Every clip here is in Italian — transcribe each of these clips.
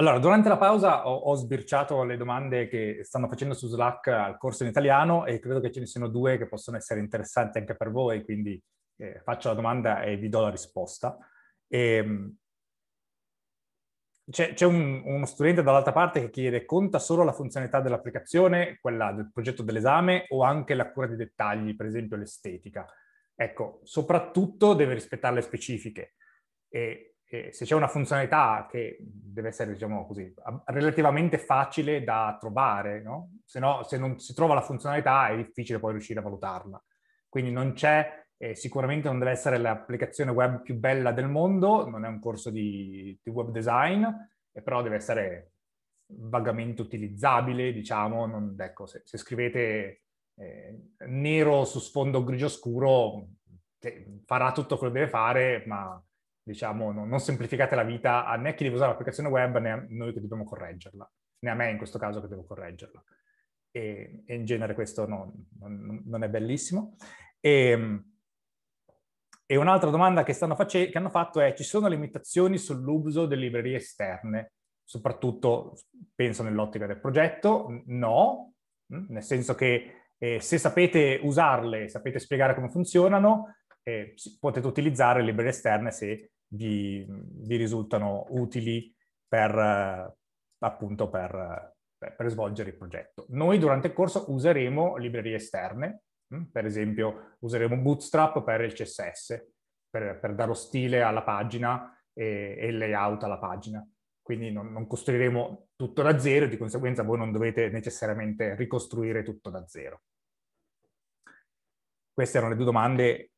Allora, durante la pausa ho, ho, sbirciato le domande che stanno facendo su Slack al corso in italiano e credo che ce ne siano due che possono essere interessanti anche per voi, quindi eh, faccio la domanda e vi do la risposta. E, ehm, c'è, c'è un, uno studente dall'altra parte che chiede conta solo la funzionalità dell'applicazione, quella del progetto dell'esame o anche la cura dei dettagli, per esempio l'estetica. Ecco, soprattutto deve rispettare le specifiche. E eh, se c'è una funzionalità che deve essere, diciamo così, relativamente facile da trovare, no? Se no, se non si trova la funzionalità è difficile poi riuscire a valutarla. Quindi non c'è, eh, sicuramente non deve essere l'applicazione web più bella del mondo, non è un corso di, di web design, eh, però deve essere vagamente utilizzabile, diciamo, non, ecco, se, se scrivete eh, nero su sfondo grigio scuro farà tutto quello che deve fare, ma diciamo, non, non, semplificate la vita a né chi deve usare l'applicazione web né a noi che dobbiamo correggerla, né a me in questo caso che devo correggerla. E, e in genere questo non, non, non è bellissimo. E, ehm, e un'altra domanda che, face- che, hanno fatto è ci sono limitazioni sull'uso delle librerie esterne, soprattutto penso nell'ottica del progetto? No, mm, nel senso che eh, se sapete usarle, sapete spiegare come funzionano, eh, potete utilizzare librerie esterne se vi, vi risultano utili per, eh, appunto per, eh, per, svolgere il progetto. Noi durante il corso useremo librerie esterne, mm, per esempio useremo Bootstrap per il CSS, per, per dare lo stile alla pagina e, il layout alla pagina. Quindi non, non costruiremo tutto da zero, e di conseguenza voi non dovete necessariamente ricostruire tutto da zero. Queste erano le due domande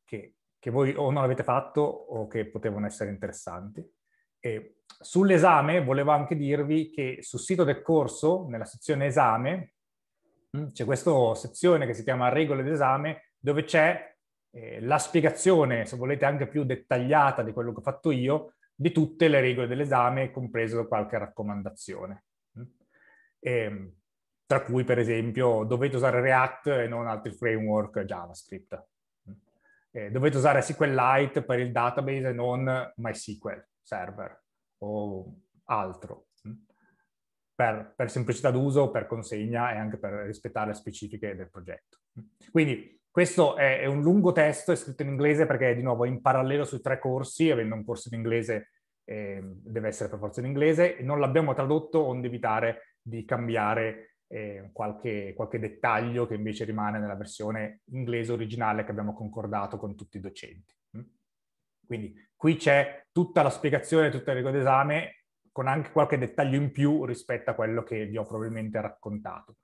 che voi o non avete fatto o che potevano essere interessanti. E sull'esame volevo anche dirvi che sul sito del corso, nella sezione esame, mm, c'è questa sezione che si chiama regole d'esame dove c'è eh, la spiegazione, se volete anche più dettagliata di quello che ho fatto io, di tutte le regole dell'esame, compreso qualche raccomandazione. Mm. E, ehm, tra cui, per esempio, dovete usare React e non altri framework JavaScript eh, dovete usare SQLite per il database e non MySQL server o altro, per, per semplicità d'uso, per consegna e anche per rispettare le specifiche del progetto. Quindi questo è, un lungo testo, è scritto in inglese perché di nuovo in parallelo sui tre corsi, avendo un corso in inglese eh, deve essere per forza in inglese, non l'abbiamo tradotto onde evitare di cambiare eh, qualche, qualche dettaglio che invece rimane nella versione inglese originale che abbiamo concordato con tutti i docenti. Mm? Quindi qui c'è tutta la spiegazione, tutto il rigore d'esame, con anche qualche dettaglio in più rispetto a quello che vi ho probabilmente raccontato.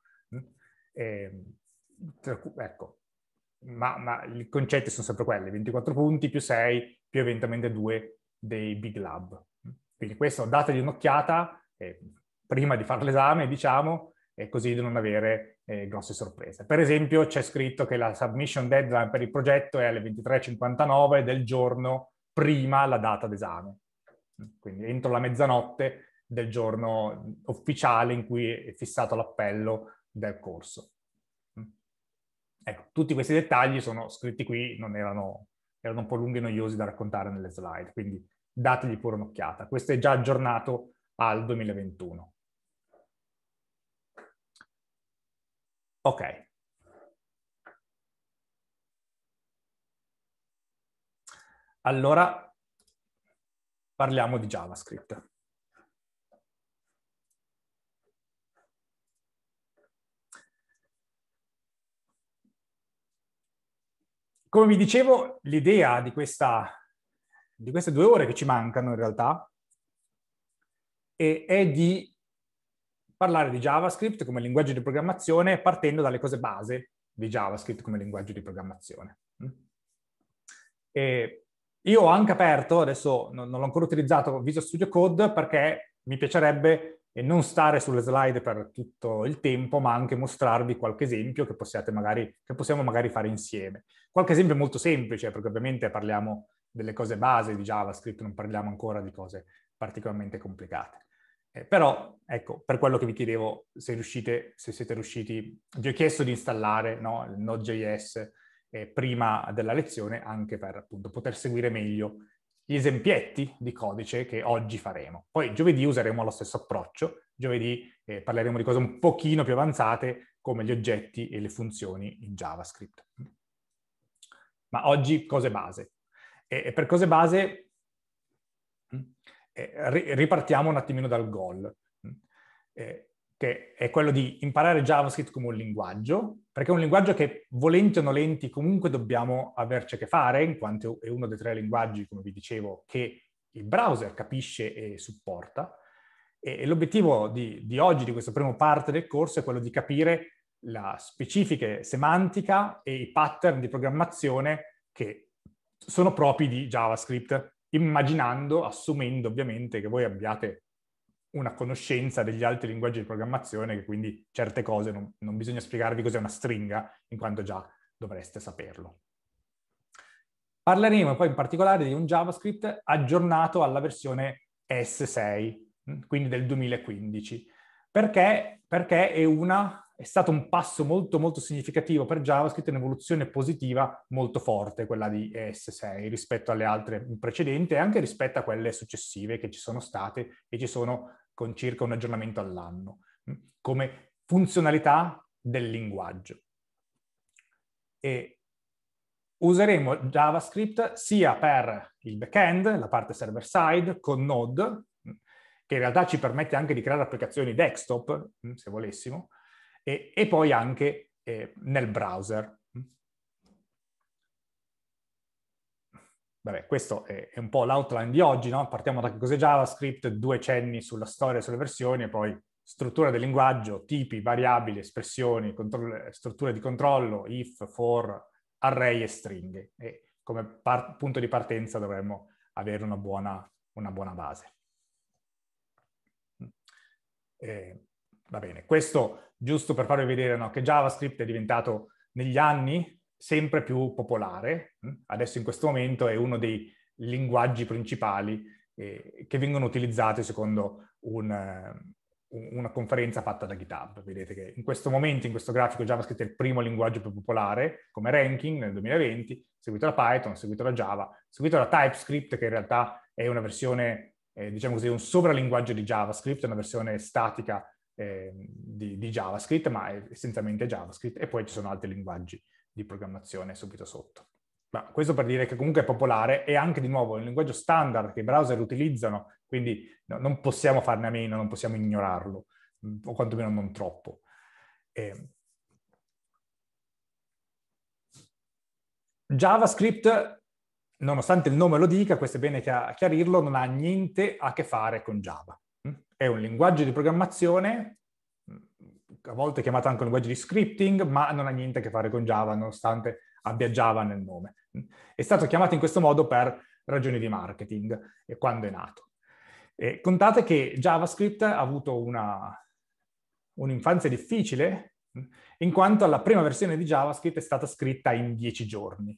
Eh, ecco, ma, ma, i concetti sono sempre quelli, 24 punti più 6 più eventualmente 2 dei big lab. Mm? Quindi questo dategli un'occhiata eh, prima di fare l'esame, diciamo, e così di non avere eh, grosse sorprese. Per esempio c'è scritto che la submission deadline per il progetto è alle 23.59 del giorno prima la data d'esame, quindi entro la mezzanotte del giorno ufficiale in cui è fissato l'appello del corso. Ecco, tutti questi dettagli sono scritti qui, non erano, erano un po' lunghi e noiosi da raccontare nelle slide, quindi dategli pure un'occhiata. Questo è già aggiornato al 2021. Ok. Allora parliamo di JavaScript. Come vi dicevo, l'idea di, di, queste due ore che ci mancano in realtà è, è di parlare di JavaScript come linguaggio di programmazione partendo dalle cose base di JavaScript come linguaggio di programmazione. Mm? E io ho anche aperto, adesso non, l'ho ancora utilizzato, Visual Studio Code perché mi piacerebbe non stare sulle slide per tutto il tempo, ma anche mostrarvi qualche esempio che, magari, che possiamo magari fare insieme. Qualche esempio molto semplice, perché ovviamente parliamo delle cose base di JavaScript, non parliamo ancora di cose particolarmente complicate. Eh, però, ecco, per quello che vi chiedevo, se riuscite, se siete riusciti, vi ho chiesto di installare no, il Node.js eh, prima della lezione, anche per appunto poter seguire meglio gli esempietti di codice che oggi faremo. Poi giovedì useremo lo stesso approccio, giovedì eh, parleremo di cose un pochino più avanzate come gli oggetti e le funzioni in JavaScript. Ma oggi cose base. E, e per cose base eh, ripartiamo un attimino dal goal, mm, eh, che è quello di imparare JavaScript come un linguaggio, perché è un linguaggio che volenti o nolenti comunque dobbiamo averci a che fare, in quanto è uno dei tre linguaggi, come vi dicevo, che il browser capisce e supporta. E, l'obiettivo di, di oggi, di questa prima parte del corso, è quello di capire la specifica semantica e i pattern di programmazione che sono propri di JavaScript immaginando, assumendo ovviamente che voi abbiate una conoscenza degli altri linguaggi di programmazione, che quindi certe cose non, non bisogna spiegarvi cos'è una stringa, in quanto già dovreste saperlo. Parleremo poi in particolare di un JavaScript aggiornato alla versione S6, quindi del 2015, perché, perché è una è stato un passo molto molto significativo per JavaScript, un'evoluzione positiva molto forte, quella di ES6 rispetto alle altre precedenti e anche rispetto a quelle successive che ci sono state e ci sono con circa un aggiornamento all'anno, mm, come funzionalità del linguaggio. E useremo JavaScript sia per il backend, la parte server-side, con Node, mm, che in realtà ci permette anche di creare applicazioni desktop, mm, se volessimo, e, e poi anche eh, nel browser. Vabbè, questo è, è un po' l'outline di oggi, no? Partiamo da che cos'è JavaScript, due cenni sulla storia e sulle versioni e poi struttura del linguaggio, tipi, variabili, espressioni, strutture di controllo, if, for, array e stringhe. E come punto di partenza dovremmo avere una buona, una buona base. Eh, Va bene, questo giusto per farvi vedere no, che JavaScript è diventato negli anni sempre più popolare, mm. adesso in questo momento è uno dei linguaggi principali eh, che vengono utilizzati secondo eh, un, una conferenza fatta da GitHub. Vedete che in questo momento, in questo grafico, JavaScript è il primo linguaggio più popolare come ranking nel 2020, seguito da Python, seguito da Java, seguito da TypeScript, che in realtà è una versione, eh, diciamo così, un sovralinguaggio di JavaScript, una versione statica eh, di, di, JavaScript, ma è essenzialmente JavaScript, e poi ci sono altri linguaggi di programmazione subito sotto. Ma questo per dire che comunque è popolare e anche di nuovo un linguaggio standard che i browser utilizzano, quindi no, non possiamo farne a meno, non possiamo ignorarlo, o quantomeno non troppo. Eh, JavaScript, nonostante il nome lo dica, questo è bene chiarirlo, non ha niente a che fare con Java è un linguaggio di programmazione, a volte chiamato anche un linguaggio di scripting, ma non ha niente a che fare con Java, nonostante abbia Java nel nome. È stato chiamato in questo modo per ragioni di marketing, eh, quando è nato. E contate che JavaScript ha avuto una, un'infanzia difficile, in quanto la prima versione di JavaScript è stata scritta in dieci giorni.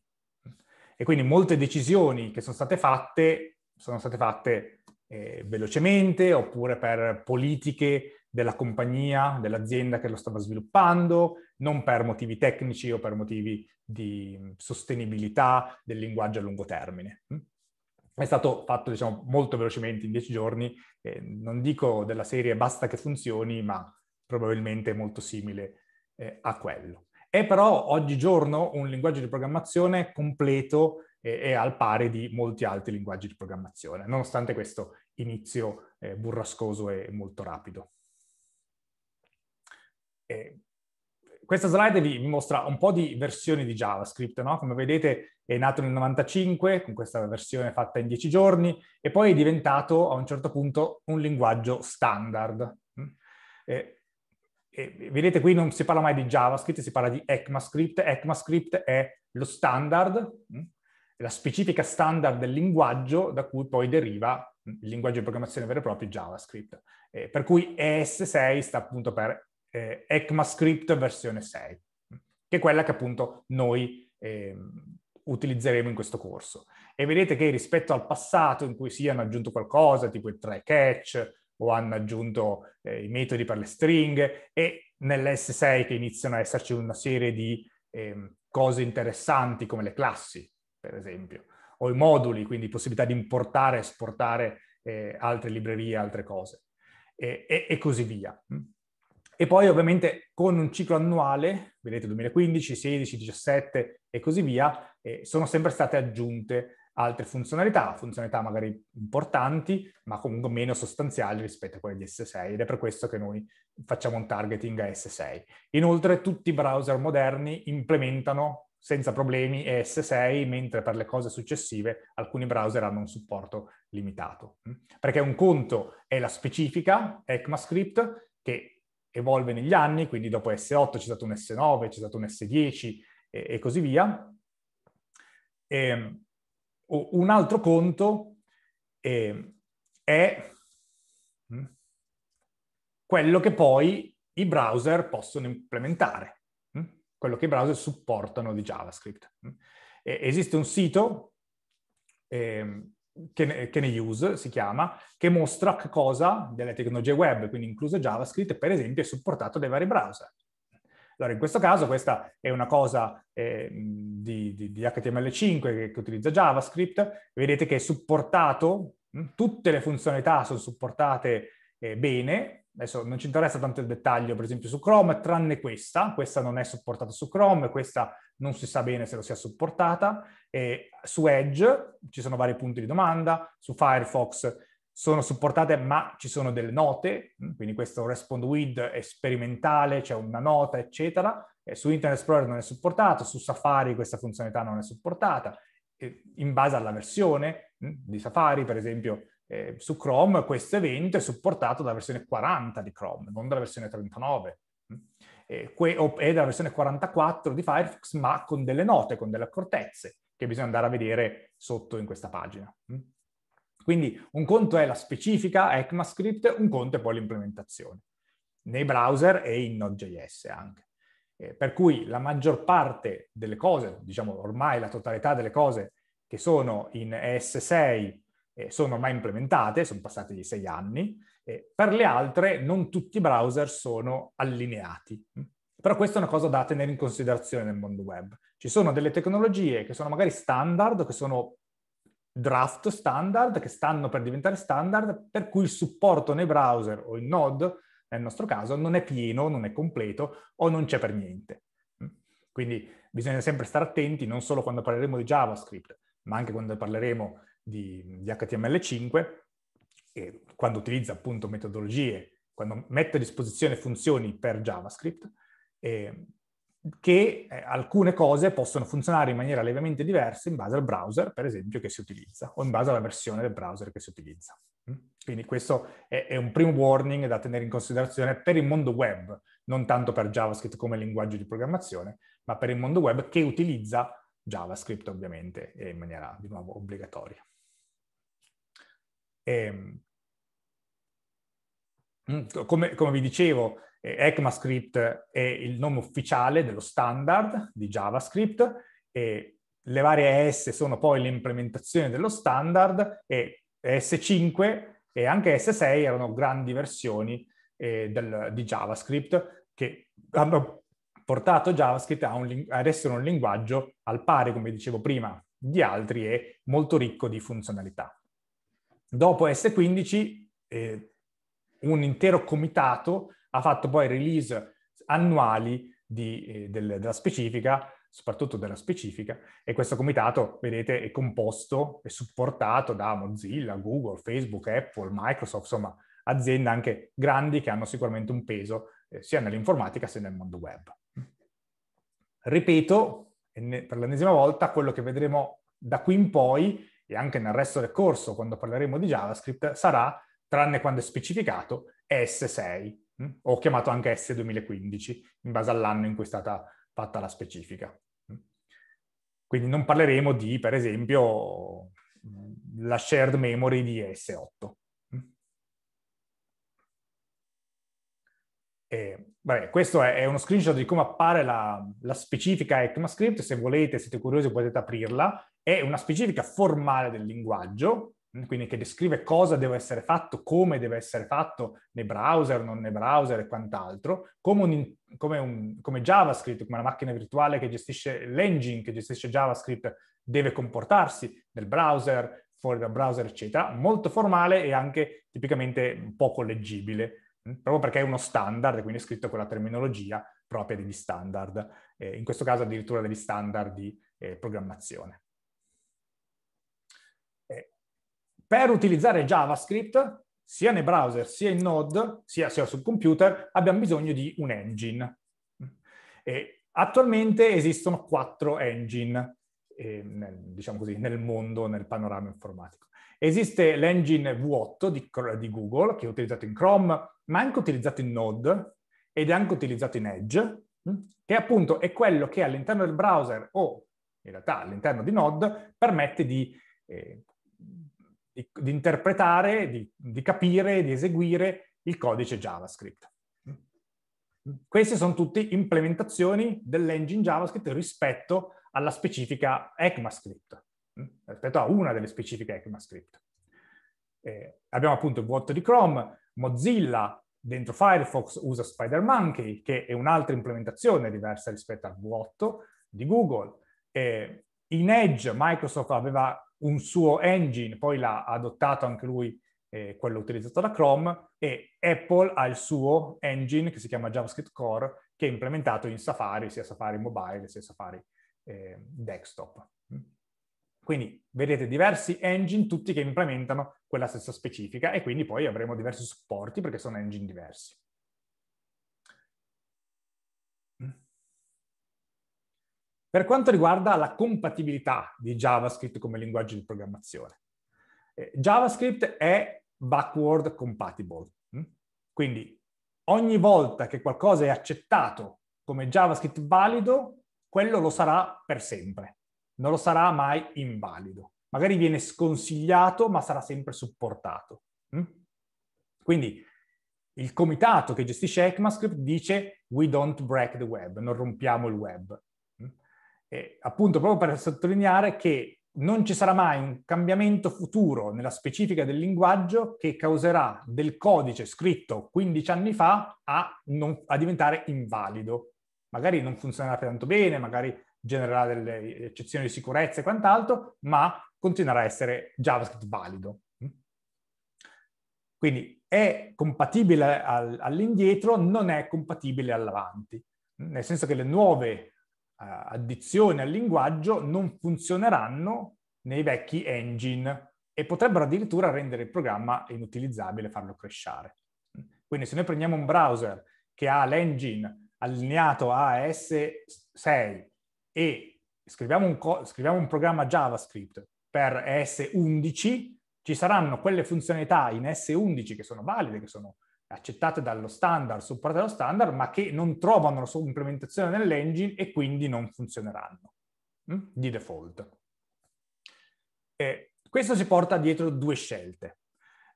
E quindi molte decisioni che sono state fatte sono state fatte eh, velocemente oppure per politiche della compagnia, dell'azienda che lo stava sviluppando, non per motivi tecnici o per motivi di sostenibilità del linguaggio a lungo termine. Mm? È stato fatto diciamo, molto velocemente in dieci giorni, eh, non dico della serie basta che funzioni, ma probabilmente molto simile eh, a quello. È però oggigiorno un linguaggio di programmazione completo e, e al pari di molti altri linguaggi di programmazione. Nonostante questo inizio eh, burrascoso e molto rapido. E questa slide vi mostra un po' di versioni di JavaScript, no? come vedete è nato nel 95 con questa versione fatta in 10 giorni e poi è diventato a un certo punto un linguaggio standard. Mm. E, e, vedete qui non si parla mai di JavaScript, si parla di ECMAScript. ECMAScript è lo standard, mm, la specifica standard del linguaggio da cui poi deriva il linguaggio di programmazione vero e proprio è JavaScript. Eh, per cui ES6 sta appunto per eh, ECMAScript versione 6, che è quella che appunto noi eh, utilizzeremo in questo corso. E vedete che rispetto al passato in cui sì hanno aggiunto qualcosa, tipo il try catch, o hanno aggiunto eh, i metodi per le stringhe, e nell'S6 che iniziano a esserci una serie di ehm, cose interessanti come le classi, per esempio o i moduli, quindi possibilità di importare, e esportare eh, altre librerie, altre cose e, e, e, così via. E poi ovviamente con un ciclo annuale, vedete 2015, 16, 17 e così via, eh, sono sempre state aggiunte altre funzionalità, funzionalità magari importanti, ma comunque meno sostanziali rispetto a quelle di S6 ed è per questo che noi facciamo un targeting a S6. Inoltre tutti i browser moderni implementano senza problemi ES6, mentre per le cose successive alcuni browser hanno un supporto limitato. Mm. Perché un conto è la specifica ECMAScript che evolve negli anni, quindi dopo S8 c'è stato un S9, c'è stato un S10 e, e così via. E, ehm, un altro conto eh, è mm, quello che poi i browser possono implementare quello che i browser supportano di JavaScript. E esiste un sito eh, che, ne, che, ne, use, si chiama, che mostra che cosa delle tecnologie web, quindi incluso JavaScript, per esempio, è supportato dai vari browser. Allora, in questo caso, questa è una cosa eh, di, di, di, HTML5 che, che utilizza JavaScript. Vedete che è supportato, hm, tutte le funzionalità sono supportate eh, bene, adesso non ci interessa tanto il dettaglio, per esempio su Chrome, tranne questa, questa non è supportata su Chrome, questa non si sa bene se lo sia supportata, e su Edge ci sono vari punti di domanda, su Firefox sono supportate ma ci sono delle note, quindi questo respond with è sperimentale, c'è cioè una nota, eccetera, e su Internet Explorer non è supportato, su Safari questa funzionalità non è supportata, in base alla versione di Safari, per esempio, eh, su Chrome questo evento è supportato dalla versione 40 di Chrome, non dalla versione 39. Mm? E, eh, que, è dalla versione 44 di Firefox, ma con delle note, con delle accortezze che bisogna andare a vedere sotto in questa pagina. Mm? Quindi un conto è la specifica ECMAScript, un conto è poi l'implementazione, nei browser e in Node.js anche. Eh, per cui la maggior parte delle cose, diciamo ormai la totalità delle cose che sono in ES6 eh, sono ormai implementate, sono passati di sei anni, eh, per le altre non tutti i browser sono allineati. Però questa è una cosa da tenere in considerazione nel mondo web. Ci sono delle tecnologie che sono magari standard, che sono draft standard, che stanno per diventare standard, per cui il supporto nei browser o in Node, nel nostro caso, non è pieno, non è completo o non c'è per niente. Quindi bisogna sempre stare attenti, non solo quando parleremo di JavaScript, ma anche quando parleremo di, di HTML5 e quando utilizza appunto metodologie, quando mette a disposizione funzioni per JavaScript, eh, che alcune cose possono funzionare in maniera levemente diversa in base al browser, per esempio, che si utilizza, o in base alla versione del browser che si utilizza. Mm? Quindi questo è, è un primo warning da tenere in considerazione per il mondo web, non tanto per JavaScript come linguaggio di programmazione, ma per il mondo web che utilizza JavaScript ovviamente in maniera di nuovo obbligatoria. Eh, come, come, vi dicevo, eh, ECMAScript è il nome ufficiale dello standard di JavaScript e le varie S sono poi l'implementazione dello standard e S5 e anche S6 erano grandi versioni eh, del, di JavaScript che hanno portato JavaScript un, ad essere un linguaggio al pari, come dicevo prima, di altri e molto ricco di funzionalità. Dopo S15 eh, un intero comitato ha fatto poi release annuali di, eh, del, della specifica, soprattutto della specifica, e questo comitato, vedete, è composto e supportato da Mozilla, Google, Facebook, Apple, Microsoft, insomma aziende anche grandi che hanno sicuramente un peso eh, sia nell'informatica sia nel mondo web. Ripeto, per l'ennesima volta, quello che vedremo da qui in poi e anche nel resto del corso, quando parleremo di JavaScript, sarà, tranne quando è specificato, S6, mh? Mm? o chiamato anche S2015, in base all'anno in cui è stata fatta la specifica. Mm? Quindi non parleremo di, per esempio, la shared memory di S8. Mm? E, vabbè, questo è, uno screenshot di come appare la, la specifica ECMAScript, se volete, siete curiosi potete aprirla, è una specifica formale del linguaggio, mm, quindi che descrive cosa deve essere fatto, come deve essere fatto nei browser, non nei browser e quant'altro, come, un, come, un, come JavaScript, come la macchina virtuale che gestisce l'engine, che gestisce JavaScript, deve comportarsi nel browser, fuori dal browser, eccetera, molto formale e anche tipicamente poco leggibile, mm, proprio perché è uno standard, quindi è scritto con la terminologia propria degli standard, eh, in questo caso addirittura degli standard di eh, programmazione. per utilizzare JavaScript, sia nei browser, sia in Node, sia, sia sul computer, abbiamo bisogno di un engine. E attualmente esistono quattro engine, eh, nel, diciamo così, nel mondo, nel panorama informatico. Esiste l'engine V8 di, di, Google, che è utilizzato in Chrome, ma anche utilizzato in Node ed è anche utilizzato in Edge, hm, che appunto è quello che all'interno del browser o in realtà all'interno di Node permette di eh, di, di interpretare, di, di capire, di eseguire il codice JavaScript. Queste sono tutte implementazioni dell'engine JavaScript rispetto alla specifica ECMAScript, rispetto a una delle specifiche ECMAScript. Eh, abbiamo appunto il vuoto di Chrome, Mozilla dentro Firefox usa SpiderMonkey, che è un'altra implementazione diversa rispetto al vuoto di Google. Eh, in Edge Microsoft aveva un suo engine, poi l'ha adottato anche lui, eh, quello utilizzato da Chrome, e Apple ha il suo engine che si chiama JavaScript Core, che è implementato in Safari, sia Safari mobile sia Safari eh, desktop. Quindi vedete diversi engine, tutti che implementano quella stessa specifica, e quindi poi avremo diversi supporti perché sono engine diversi. Per quanto riguarda la compatibilità di JavaScript come linguaggio di programmazione, eh, JavaScript è backward compatible, hm? quindi ogni volta che qualcosa è accettato come JavaScript valido, quello lo sarà per sempre, non lo sarà mai invalido. Magari viene sconsigliato, ma sarà sempre supportato. Hm? Quindi il comitato che gestisce ECMAScript dice we don't break the web, non rompiamo il web eh, appunto proprio per sottolineare che non ci sarà mai un cambiamento futuro nella specifica del linguaggio che causerà del codice scritto 15 anni fa a, non, a diventare invalido. Magari non funzionerà tanto bene, magari genererà delle eccezioni di sicurezza e quant'altro, ma continuerà a essere JavaScript valido. Quindi è compatibile all'indietro, non è compatibile all'avanti, nel senso che le nuove addizione al linguaggio non funzioneranno nei vecchi engine e potrebbero addirittura rendere il programma inutilizzabile, farlo crescere. Quindi se noi prendiamo un browser che ha l'engine allineato a ES6 e scriviamo un, scriviamo un programma JavaScript per ES11, ci saranno quelle funzionalità in S11 che sono valide, che sono accettate dallo standard, supportate dallo standard, ma che non trovano la sua implementazione nell'engine e quindi non funzioneranno mh? Mm, di default. E questo si porta dietro due scelte.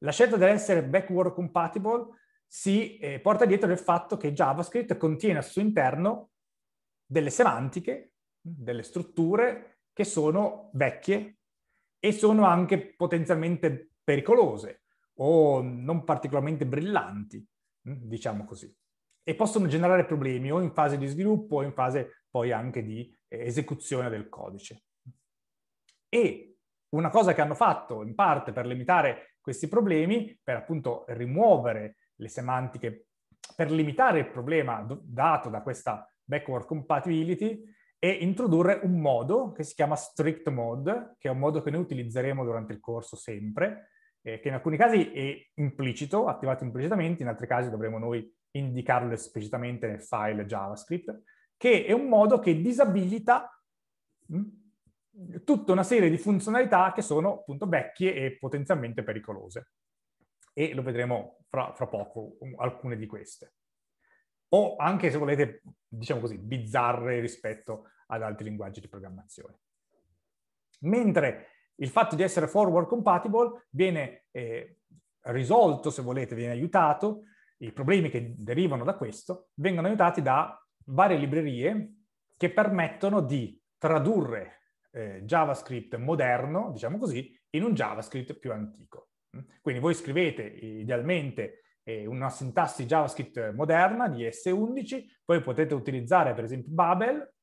La scelta dell'essere backward compatible si eh, porta dietro il fatto che JavaScript contiene al suo interno delle semantiche, delle strutture che sono vecchie e sono anche potenzialmente pericolose o non particolarmente brillanti, mm, diciamo così, e possono generare problemi o in fase di sviluppo o in fase poi anche di eh, esecuzione del codice. E una cosa che hanno fatto in parte per limitare questi problemi, per appunto rimuovere le semantiche, per limitare il problema dato da questa backward compatibility, è introdurre un modo che si chiama strict mode, che è un modo che noi utilizzeremo durante il corso sempre, eh, che in alcuni casi è implicito, attivato implicitamente, in altri casi dovremo noi indicarlo esplicitamente nel file JavaScript, che è un modo che disabilita mm, tutta una serie di funzionalità che sono appunto vecchie e potenzialmente pericolose. E lo vedremo fra, fra poco, alcune di queste. O anche, se volete, diciamo così, bizzarre rispetto ad altri linguaggi di programmazione. Mentre il fatto di essere forward compatible viene eh, risolto, se volete, viene aiutato, i problemi che derivano da questo vengono aiutati da varie librerie che permettono di tradurre eh, JavaScript moderno, diciamo così, in un JavaScript più antico. Quindi voi scrivete idealmente eh, una sintassi JavaScript moderna di S11, poi potete utilizzare per esempio Babel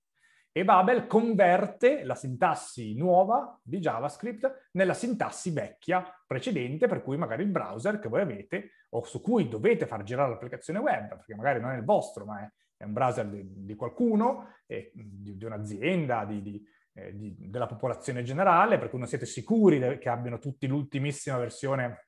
e Babel converte la sintassi nuova di JavaScript nella sintassi vecchia precedente, per cui magari il browser che voi avete o su cui dovete far girare l'applicazione web, perché magari non è il vostro, ma è, un browser di, di qualcuno, eh, di, di, un'azienda, di, eh, della popolazione generale, per cui non siete sicuri che abbiano tutti l'ultimissima versione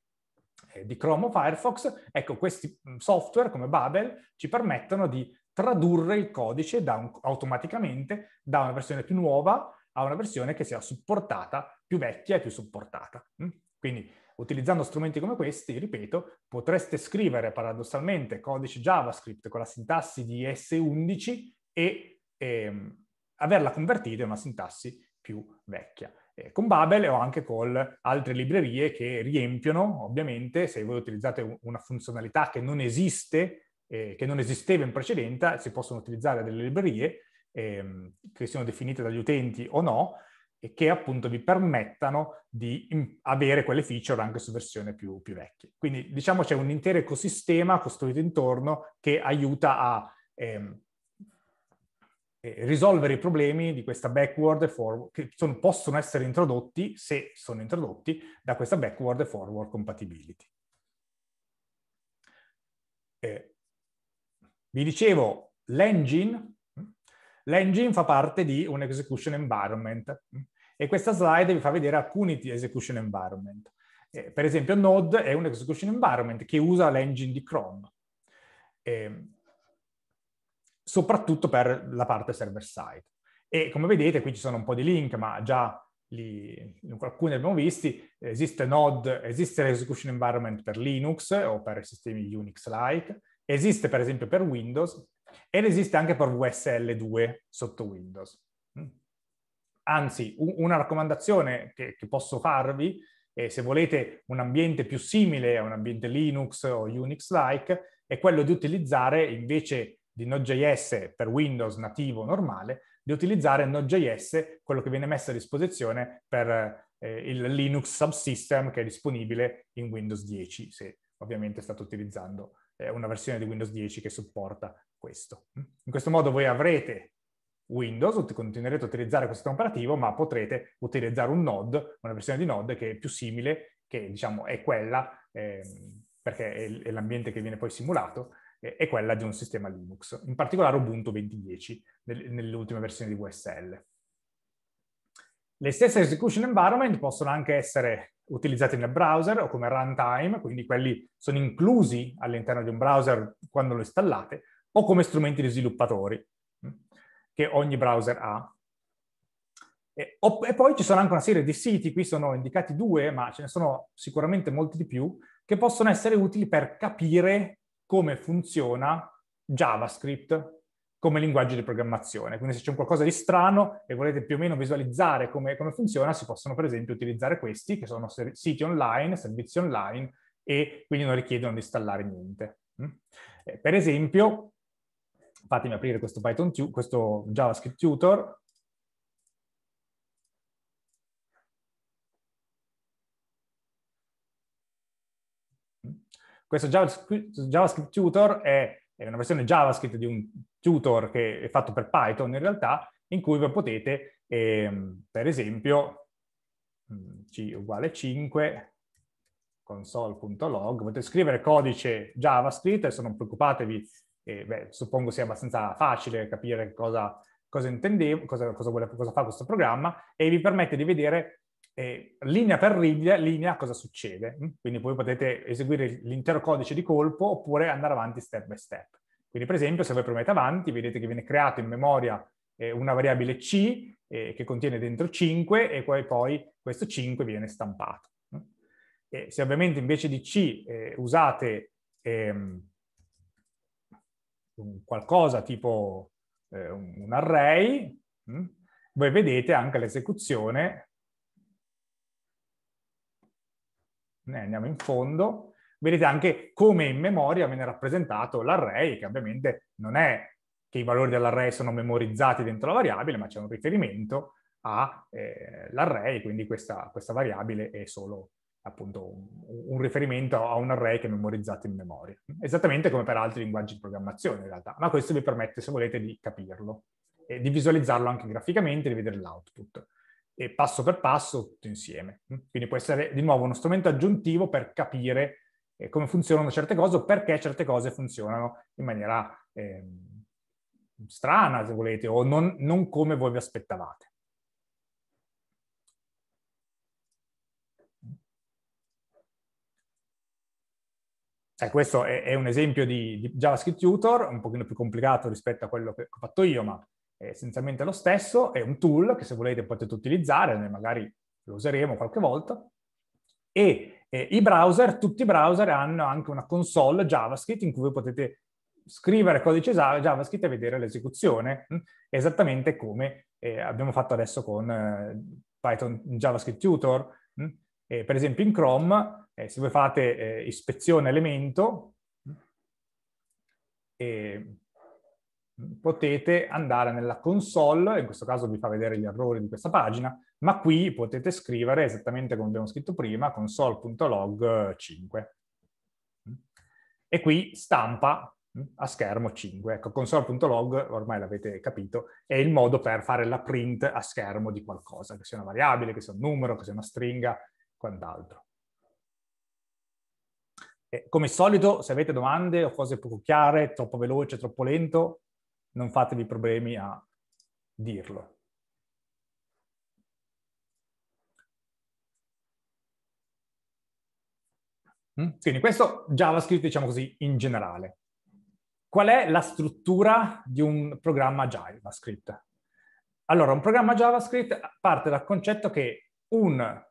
eh, di Chrome o Firefox, ecco questi mm, software come Babel ci permettono di tradurre il codice da un, automaticamente da una versione più nuova a una versione che sia supportata, più vecchia e più supportata. Mm? Quindi utilizzando strumenti come questi, ripeto, potreste scrivere paradossalmente codice JavaScript con la sintassi di S11 e ehm, averla convertita in una sintassi più vecchia. Eh, con Babel o anche con altre librerie che riempiono, ovviamente, se voi utilizzate una funzionalità che non esiste eh, che non esisteva in precedenza, si possono utilizzare delle librerie ehm, che siano definite dagli utenti o no, e che appunto vi permettano di mm, avere quelle feature anche su versioni più, più vecchie. Quindi diciamo c'è un intero ecosistema costruito intorno che aiuta a ehm, eh, risolvere i problemi di questa backward e forward, che sono, possono essere introdotti, se sono introdotti, da questa backward e forward compatibility. Eh, vi dicevo, l'engine, l'engine fa parte di un execution environment e questa slide vi fa vedere alcuni execution environment. Eh, per esempio Node è un execution environment che usa l'engine di Chrome, eh, soprattutto per la parte server-side. E come vedete qui ci sono un po' di link, ma già li, alcuni li abbiamo visti, esiste Node, esiste l'execution environment per Linux o per sistemi Unix-like, Esiste per esempio per Windows ed esiste anche per VSL2 sotto Windows. Mm. Anzi, una raccomandazione che, che posso farvi, eh, se volete un ambiente più simile a un ambiente Linux o Unix-like, è quello di utilizzare invece di Node.js per Windows nativo normale, di utilizzare Node.js, quello che viene messo a disposizione per eh, il Linux subsystem che è disponibile in Windows 10, se ovviamente state utilizzando eh, una versione di Windows 10 che supporta questo. In questo modo voi avrete Windows, continuerete a utilizzare questo sistema operativo, ma potrete utilizzare un node, una versione di node che è più simile, che diciamo è quella, eh, perché è l'ambiente che viene poi simulato, eh, è quella di un sistema Linux, in particolare Ubuntu 2010, nel, nell'ultima versione di VSL. Le stesse execution environment possono anche essere utilizzate nel browser o come runtime, quindi quelli sono inclusi all'interno di un browser quando lo installate, o come strumenti di sviluppatori mm, che ogni browser ha. E, e poi ci sono anche una serie di siti, qui sono indicati due, ma ce ne sono sicuramente molti di più, che possono essere utili per capire come funziona JavaScript come linguaggi di programmazione. Quindi se c'è qualcosa di strano e volete più o meno visualizzare come, come funziona, si possono per esempio utilizzare questi, che sono ser- siti online, servizi online, e quindi non richiedono di installare niente. Mm? Eh, per esempio, fatemi aprire questo, tu- questo JavaScript Tutor, mm? Questo JavaScript Tutor è è una versione JavaScript di un tutor che è fatto per Python in realtà, in cui voi potete, ehm, per esempio, mm, c uguale 5, console.log, potete scrivere codice JavaScript, adesso non preoccupatevi, eh, beh, suppongo sia abbastanza facile capire cosa, cosa intendevo, cosa, cosa, vuole, cosa fa questo programma, e vi permette di vedere e linea per linea, linea cosa succede? Mm? Quindi voi potete eseguire l'intero codice di colpo oppure andare avanti step by step. Quindi per esempio se voi premete avanti vedete che viene creata in memoria eh, una variabile C eh, che contiene dentro 5 e poi, poi questo 5 viene stampato. Mm? E se ovviamente invece di C eh, usate ehm, qualcosa tipo eh, un array, mh? Mm? voi vedete anche l'esecuzione ne andiamo in fondo, vedete anche come in memoria viene rappresentato l'array, che ovviamente non è che i valori dell'array sono memorizzati dentro la variabile, ma c'è un riferimento all'array, eh, quindi questa, questa, variabile è solo appunto un, un, riferimento a un array che è memorizzato in memoria. Esattamente come per altri linguaggi di programmazione in realtà, ma questo vi permette, se volete, di capirlo e di visualizzarlo anche graficamente, di vedere l'output e passo per passo tutto insieme. Quindi può essere di nuovo uno strumento aggiuntivo per capire eh, come funzionano certe cose o perché certe cose funzionano in maniera eh, strana, se volete, o non, non come voi vi aspettavate. Eh, questo è, è, un esempio di, di, JavaScript Tutor, un pochino più complicato rispetto a quello che ho fatto io, ma è essenzialmente lo stesso, è un tool che se volete potete utilizzare, magari lo useremo qualche volta, e eh, i browser, tutti i browser hanno anche una console JavaScript in cui voi potete scrivere codice JavaScript e vedere l'esecuzione, mh? Mm, esattamente come eh, abbiamo fatto adesso con eh, Python JavaScript Tutor. Mh? Mm. per esempio in Chrome, eh, se voi fate eh, ispezione elemento, mm, e potete andare nella console, in questo caso vi fa vedere gli errori di questa pagina, ma qui potete scrivere esattamente come abbiamo scritto prima, console.log 5. E qui stampa mm, a schermo 5. Ecco, console.log, ormai l'avete capito, è il modo per fare la print a schermo di qualcosa, che sia una variabile, che sia un numero, che sia una stringa, quant'altro. Come al solito, se avete domande o cose poco chiare, troppo veloce, troppo lento, non fatevi problemi a dirlo. Mm? Quindi questo JavaScript, diciamo così, in generale. Qual è la struttura di un programma JavaScript? Allora, un programma JavaScript parte dal concetto che un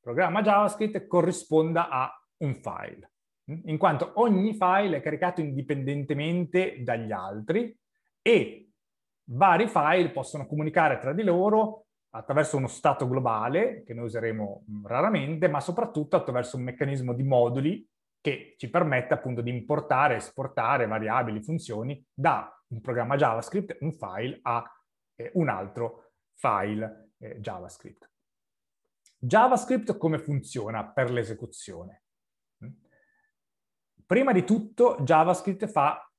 programma JavaScript corrisponda a un file, mm? in quanto ogni file è caricato indipendentemente dagli altri e vari file possono comunicare tra di loro attraverso uno stato globale, che noi useremo mm, raramente, ma soprattutto attraverso un meccanismo di moduli che ci permette appunto di importare, e esportare variabili, funzioni da un programma JavaScript, un file, a eh, un altro file eh, JavaScript. JavaScript come funziona per l'esecuzione? Mm. Prima di tutto JavaScript fa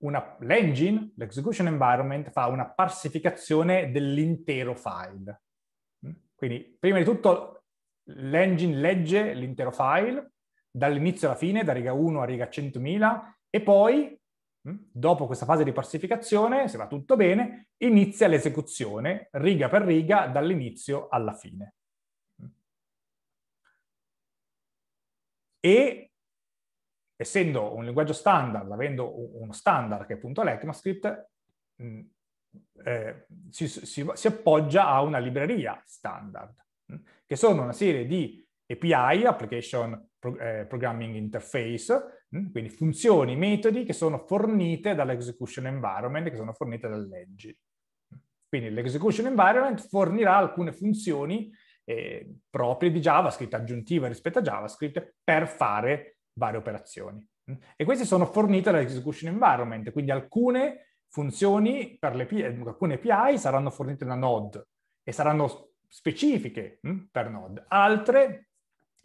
una, l'engine, l'execution environment, fa una parsificazione dell'intero file. Mm? Quindi, prima di tutto, l'engine legge l'intero file dall'inizio alla fine, da riga 1 a riga 100.000, e poi, mm, dopo questa fase di parsificazione, se va tutto bene, inizia l'esecuzione riga per riga dall'inizio alla fine. Mm? E essendo un linguaggio standard, avendo uno standard che è appunto l'ECMAScript, mm, eh, si, si, si, appoggia a una libreria standard, mh, mm, che sono una serie di API, Application eh, Programming Interface, mh, mm, quindi funzioni, metodi che sono fornite dall'execution environment, che sono fornite dalle leggi. Quindi l'execution environment fornirà alcune funzioni eh, proprie di JavaScript, aggiuntive rispetto a JavaScript, per fare varie operazioni. Mm? E queste sono fornite dall'execution environment, quindi alcune funzioni, per le, eh, alcune API saranno fornite da Node e saranno specifiche mm, per Node, altre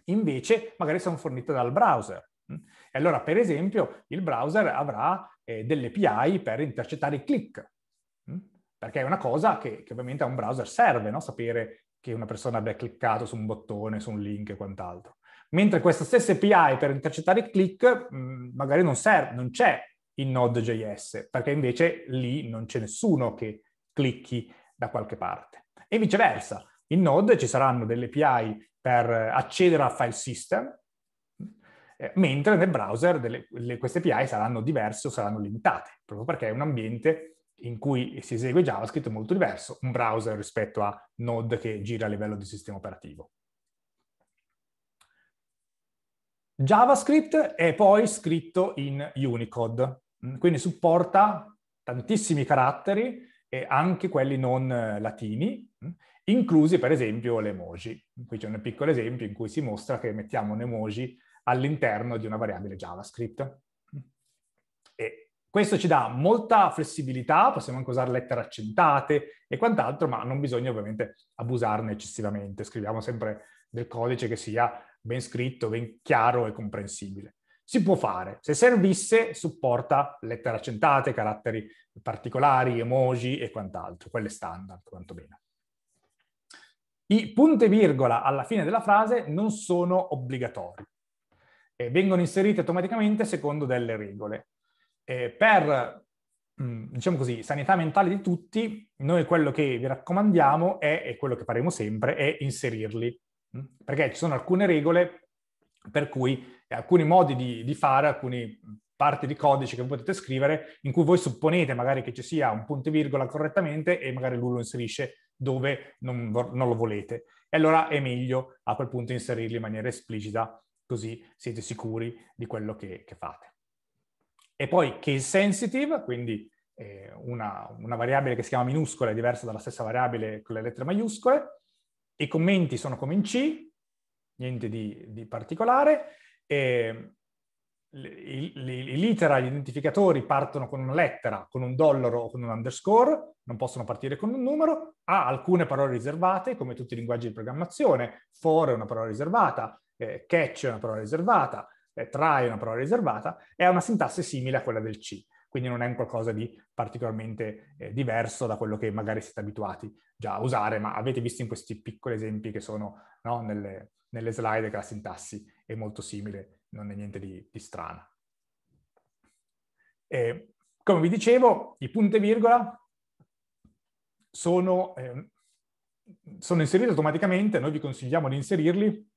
invece magari sono fornite dal browser. Mm? E allora, per esempio, il browser avrà eh, delle API per intercettare i click, perché è una cosa che, che ovviamente a un browser serve, no? sapere che una persona abbia cliccato su un bottone, su un link e quant'altro. Mentre questa stessa API per intercettare i click mm, magari non serve, non c'è in Node.js, perché invece lì non c'è nessuno che clicchi da qualche parte. E viceversa, in Node ci saranno delle API per accedere al file system, eh, mentre nel browser delle, le, queste API saranno diverse o saranno limitate, proprio perché è un ambiente in cui si esegue JavaScript molto diverso, un browser rispetto a Node che gira a livello di sistema operativo. JavaScript è poi scritto in Unicode. Mm, quindi supporta tantissimi caratteri e anche quelli non eh, latini, mm, inclusi per esempio le emoji. Qui c'è un piccolo esempio in cui si mostra che mettiamo un emoji all'interno di una variabile JavaScript. Mm. E questo ci dà molta flessibilità, possiamo anche usare lettere accentate e quant'altro, ma non bisogna ovviamente abusarne eccessivamente. Scriviamo sempre del codice che sia ben scritto, ben chiaro e comprensibile. Si può fare. Se servisse, supporta lettere accentate, caratteri particolari, emoji e quant'altro, quelle standard, quantomeno. I punte e virgola alla fine della frase non sono obbligatori. Eh, vengono inseriti automaticamente secondo delle regole. Eh, per mm, diciamo così, sanità mentale di tutti, noi quello che vi raccomandiamo è, e quello che faremo sempre, è inserirli perché ci sono alcune regole per cui eh, alcuni modi di, di fare, alcune parti di codice che potete scrivere in cui voi supponete magari che ci sia un punto e virgola correttamente e magari lui lo inserisce dove non, non lo volete. E allora è meglio a quel punto inserirli in maniera esplicita, così siete sicuri di quello che, che fate. E poi case sensitive, quindi eh, una, una variabile che si chiama minuscola è diversa dalla stessa variabile con le lettere maiuscole, i commenti sono come in C, niente di, di particolare. E, i litera, gli identificatori partono con una lettera, con un dollaro o con un underscore, non possono partire con un numero, ha alcune parole riservate, come tutti i linguaggi di programmazione, for è una parola riservata, eh, catch è una parola riservata, eh, try è una parola riservata, e ha una sintassi simile a quella del C quindi non è un qualcosa di particolarmente eh, diverso da quello che magari siete abituati già a usare, ma avete visto in questi piccoli esempi che sono no, nelle, nelle, slide che la sintassi è molto simile, non è niente di, di strano. E, come vi dicevo, i punti e virgola sono, eh, sono inseriti automaticamente, noi vi consigliamo di inserirli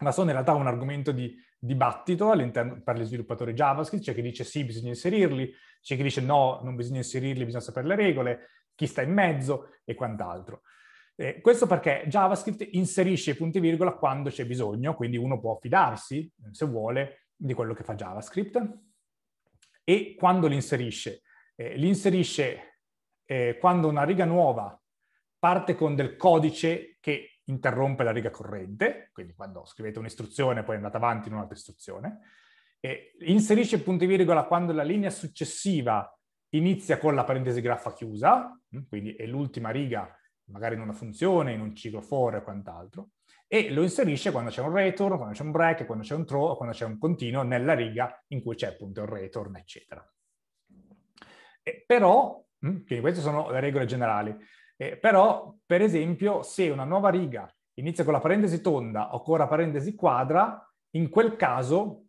ma sono in realtà un argomento di dibattito per gli sviluppatori JavaScript, c'è chi dice sì, bisogna inserirli, c'è chi dice no, non bisogna inserirli, bisogna sapere le regole, chi sta in mezzo e quant'altro. Eh, questo perché JavaScript inserisce i punti virgola quando c'è bisogno, quindi uno può fidarsi, se vuole, di quello che fa JavaScript. E quando li inserisce? Eh, li inserisce eh, quando una riga nuova parte con del codice che interrompe la riga corrente, quindi quando scrivete un'istruzione poi andate avanti in un'altra istruzione, e inserisce punti virgola quando la linea successiva inizia con la parentesi graffa chiusa, mm, quindi è l'ultima riga magari in una funzione, in un ciclo for e quant'altro, e lo inserisce quando c'è un return, quando c'è un break, quando c'è un throw, quando c'è un continuo nella riga in cui c'è appunto un return, eccetera. E però, mm, quindi queste sono le regole generali, eh, però, per esempio, se una nuova riga inizia con la parentesi tonda o con la parentesi quadra, in quel caso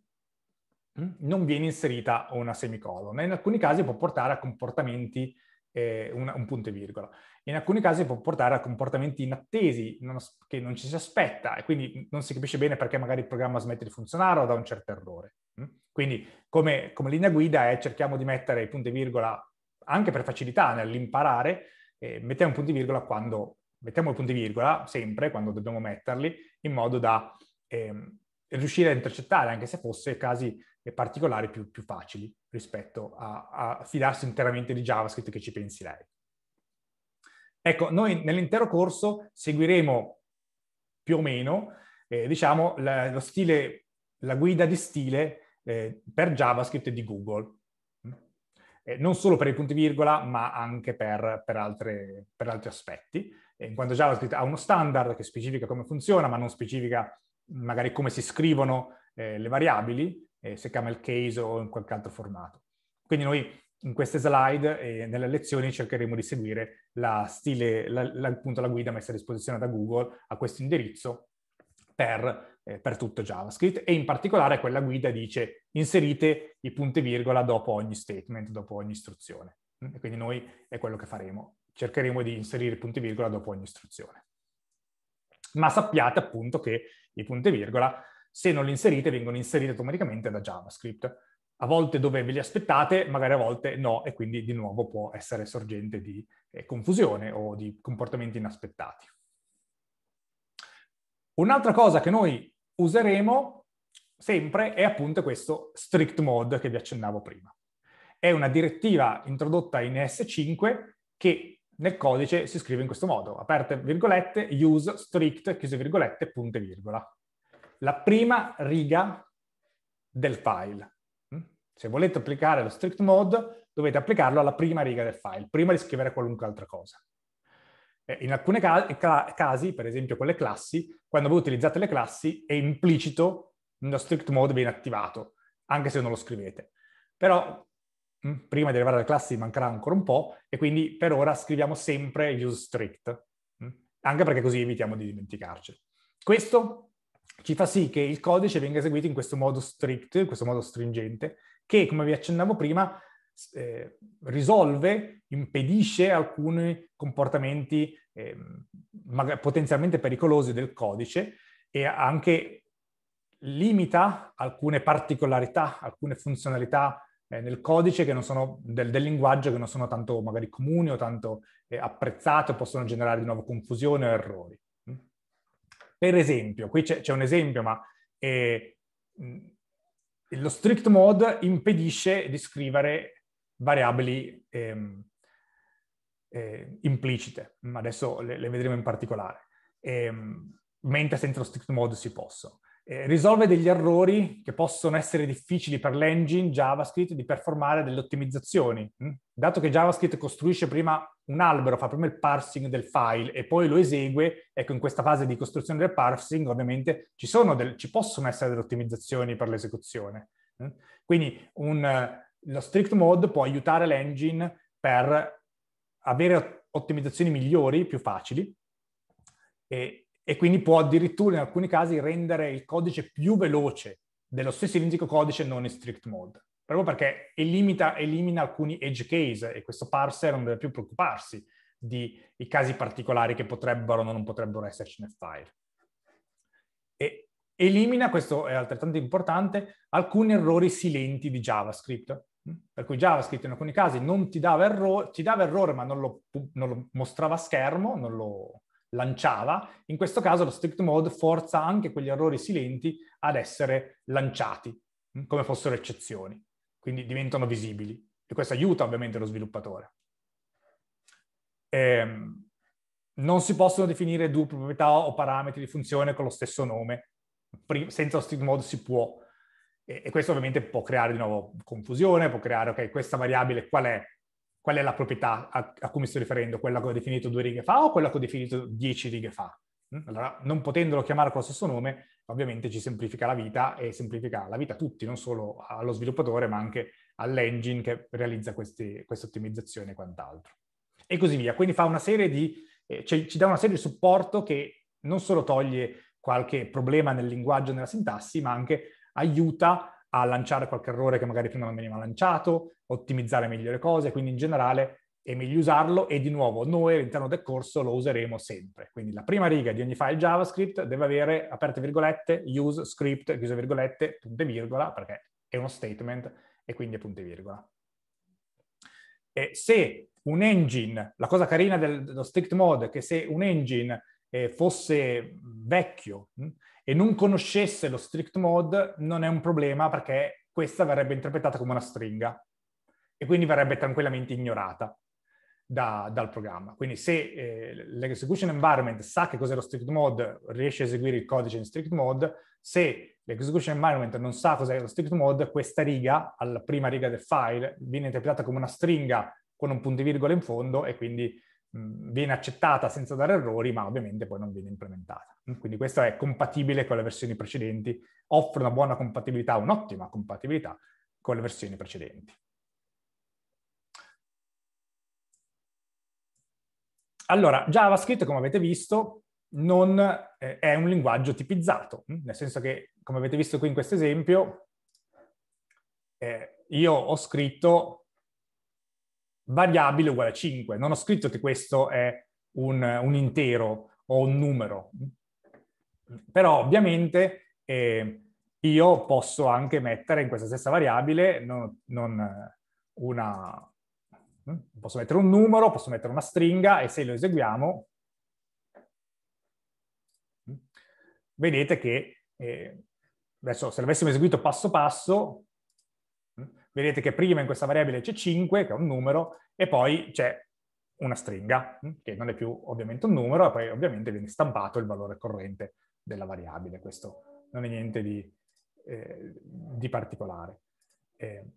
mm, non viene inserita una semicolonna. In alcuni casi può portare a comportamenti, eh, un, un, punto e virgola, in alcuni casi può portare a comportamenti inattesi, non, che non ci si aspetta e quindi non si capisce bene perché magari il programma smette di funzionare o dà un certo errore. Mm. Quindi come, come linea guida è cerchiamo di mettere il punto e virgola anche per facilità nell'imparare, eh, mettiamo punti virgola quando, mettiamo i punti virgola sempre quando dobbiamo metterli, in modo da ehm, riuscire a intercettare, anche se fosse casi eh, particolari più, più facili rispetto a, a, fidarsi interamente di JavaScript che ci pensi lei. Ecco, noi nell'intero corso seguiremo più o meno, eh, diciamo, la, stile, la, guida di stile eh, per JavaScript di Google eh, non solo per i punti virgola, ma anche per, per, altre, per altri aspetti. Eh, in quanto JavaScript ha uno standard che specifica come funziona, ma non specifica magari come si scrivono eh, le variabili, eh, se camel case o in qualche altro formato. Quindi noi in queste slide e nelle lezioni cercheremo di seguire la, stile, la, la, appunto, la guida messa a disposizione da Google a questo indirizzo per eh, per tutto JavaScript e in particolare quella guida dice inserite i punti virgola dopo ogni statement, dopo ogni istruzione. E quindi noi è quello che faremo, cercheremo di inserire i punti virgola dopo ogni istruzione. Ma sappiate appunto che i punti virgola, se non li inserite, vengono inseriti automaticamente da JavaScript. A volte dove ve li aspettate, magari a volte no, e quindi di nuovo può essere sorgente di eh, confusione o di comportamenti inaspettati. Un'altra cosa che noi useremo sempre è appunto questo strict mode che vi accennavo prima. È una direttiva introdotta in S5 che nel codice si scrive in questo modo, aperte virgolette, use strict, chiuse virgolette, punte virgola. La prima riga del file. Mm? Se volete applicare lo strict mode, dovete applicarlo alla prima riga del file, prima di scrivere qualunque altra cosa. Eh, in alcuni casi, per esempio con le classi, quando voi utilizzate le classi è implicito lo strict mode viene attivato, anche se non lo scrivete. Però mm, prima di arrivare alle classi mancherà ancora un po' e quindi per ora scriviamo sempre use strict, mm, anche perché così evitiamo di dimenticarci. Questo ci fa sì che il codice venga eseguito in questo modo strict, in questo modo stringente, che come vi accennavo prima eh, risolve, impedisce alcuni comportamenti eh, potenzialmente pericolosi del codice e anche limita alcune particolarità, alcune funzionalità eh, nel codice che non sono, del, del, linguaggio che non sono tanto magari comuni o tanto eh, apprezzate, possono generare di nuovo confusione o errori. Mm. Per esempio, qui c'è, c'è un esempio, ma eh, mm, lo strict mode impedisce di scrivere variabili ehm, eh, implicite, adesso le, le, vedremo in particolare, eh, mentre senza lo strict mode si possono. Eh, risolve degli errori che possono essere difficili per l'engine JavaScript di performare delle ottimizzazioni. Hm? Dato che JavaScript costruisce prima un albero, fa prima il parsing del file e poi lo esegue, ecco in questa fase di costruzione del parsing ovviamente ci, del, ci possono essere delle ottimizzazioni per l'esecuzione. Hm? Quindi un, eh, lo strict mode può aiutare l'engine per avere ottimizzazioni migliori, più facili, e, e, quindi può addirittura in alcuni casi rendere il codice più veloce dello stesso identico codice non in strict mode, proprio perché elimita, elimina alcuni edge case e questo parser non deve più preoccuparsi di i casi particolari che potrebbero o non potrebbero esserci nel file. E elimina, questo è altrettanto importante, alcuni errori silenti di JavaScript Mm? Per cui JavaScript in alcuni casi non ti dava, erro- ti dava errore, ma non lo, non lo mostrava a schermo, non lo lanciava. In questo caso lo strict mode forza anche quegli errori silenti ad essere lanciati, mm? come fossero eccezioni. Quindi diventano visibili. E questo aiuta ovviamente lo sviluppatore. Ehm, non si possono definire due proprietà o parametri di funzione con lo stesso nome. Pr- senza lo strict mode si può, e, e, questo ovviamente può creare di nuovo confusione, può creare, ok, questa variabile qual è? Qual è la proprietà a, a cui mi sto riferendo? Quella che ho definito due righe fa o quella che ho definito dieci righe fa? Mm? Allora, non potendolo chiamare con lo stesso nome, ovviamente ci semplifica la vita e semplifica la vita a tutti, non solo allo sviluppatore, ma anche all'engine che realizza queste, queste ottimizzazioni e quant'altro. E così via. Quindi fa di, eh, cioè, ci dà una serie di supporto che non solo toglie qualche problema nel linguaggio, nella sintassi, ma anche aiuta a lanciare qualche errore che magari prima non veniva lanciato, ottimizzare meglio le cose, quindi in generale è meglio usarlo e di nuovo noi all'interno del corso lo useremo sempre. Quindi la prima riga di ogni file JavaScript deve avere, aperte virgolette, use script, chiuse virgolette, punte virgola, perché è uno statement e quindi è punte virgola. E se un engine, la cosa carina del, dello strict mode è che se un engine eh, fosse vecchio, mh, hm, e non conoscesse lo strict mode non è un problema perché questa verrebbe interpretata come una stringa e quindi verrebbe tranquillamente ignorata da, dal programma. Quindi se eh, l'execution environment sa che cos'è lo strict mode, riesce a eseguire il codice in strict mode, se l'execution environment non sa cos'è lo strict mode, questa riga, alla prima riga del file, viene interpretata come una stringa con un punto e virgola in fondo e quindi viene accettata senza dare errori, ma ovviamente poi non viene implementata. Mm, quindi questo è compatibile con le versioni precedenti, offre una buona compatibilità, un'ottima compatibilità con le versioni precedenti. Allora, JavaScript, come avete visto, non eh, è un linguaggio tipizzato, mm, nel senso che, come avete visto qui in questo esempio, eh, io ho scritto variabile uguale a 5. Non ho scritto che questo è un, un intero o un numero. Però ovviamente eh, io posso anche mettere in questa stessa variabile non, non eh, una, mm, posso mettere un numero, posso mettere una stringa e se lo eseguiamo mm, vedete che eh, adesso se l'avessimo eseguito passo passo vedete che prima in questa variabile c'è 5, che è un numero, e poi c'è una stringa, mm, che non è più ovviamente un numero, e poi ovviamente viene stampato il valore corrente della variabile. Questo non è niente di, eh, di particolare. Eh,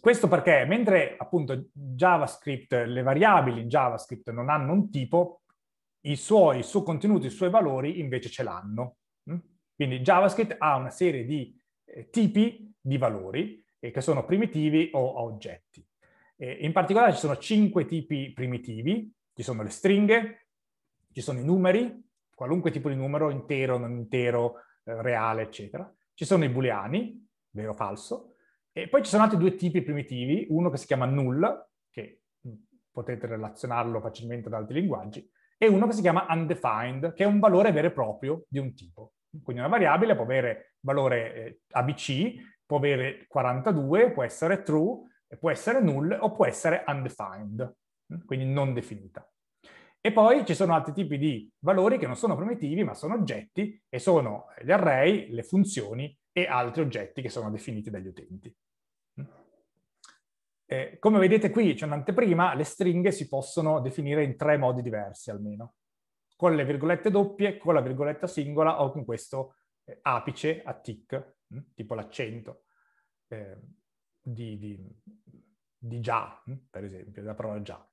questo perché mentre appunto JavaScript, le variabili in JavaScript non hanno un tipo, i suoi, il suo contenuto, i suoi valori invece ce l'hanno. Mm. Quindi JavaScript ha una serie di eh, tipi di valori eh, che sono primitivi o a oggetti. Eh, in particolare ci sono cinque tipi primitivi, ci sono le stringhe, ci sono i numeri, qualunque tipo di numero, intero, non intero, eh, reale, eccetera. Ci sono i booleani, vero o falso, e poi ci sono altri due tipi primitivi, uno che si chiama null, che mm, potete relazionarlo facilmente ad altri linguaggi, e uno che si chiama undefined, che è un valore vero e proprio di un tipo. Quindi una variabile può avere valore eh, ABC può avere 42, può essere true, può essere null o può essere undefined, mm, quindi non definita. E poi ci sono altri tipi di valori che non sono primitivi, ma sono oggetti e sono gli array, le funzioni e altri oggetti che sono definiti dagli utenti. Eh, come vedete qui c'è un'anteprima, le stringhe si possono definire in tre modi diversi almeno, con le virgolette doppie, con la virgoletta singola o con questo eh, apice a tick, mm, tipo l'accento eh, di, di, di già, per esempio, la parola già.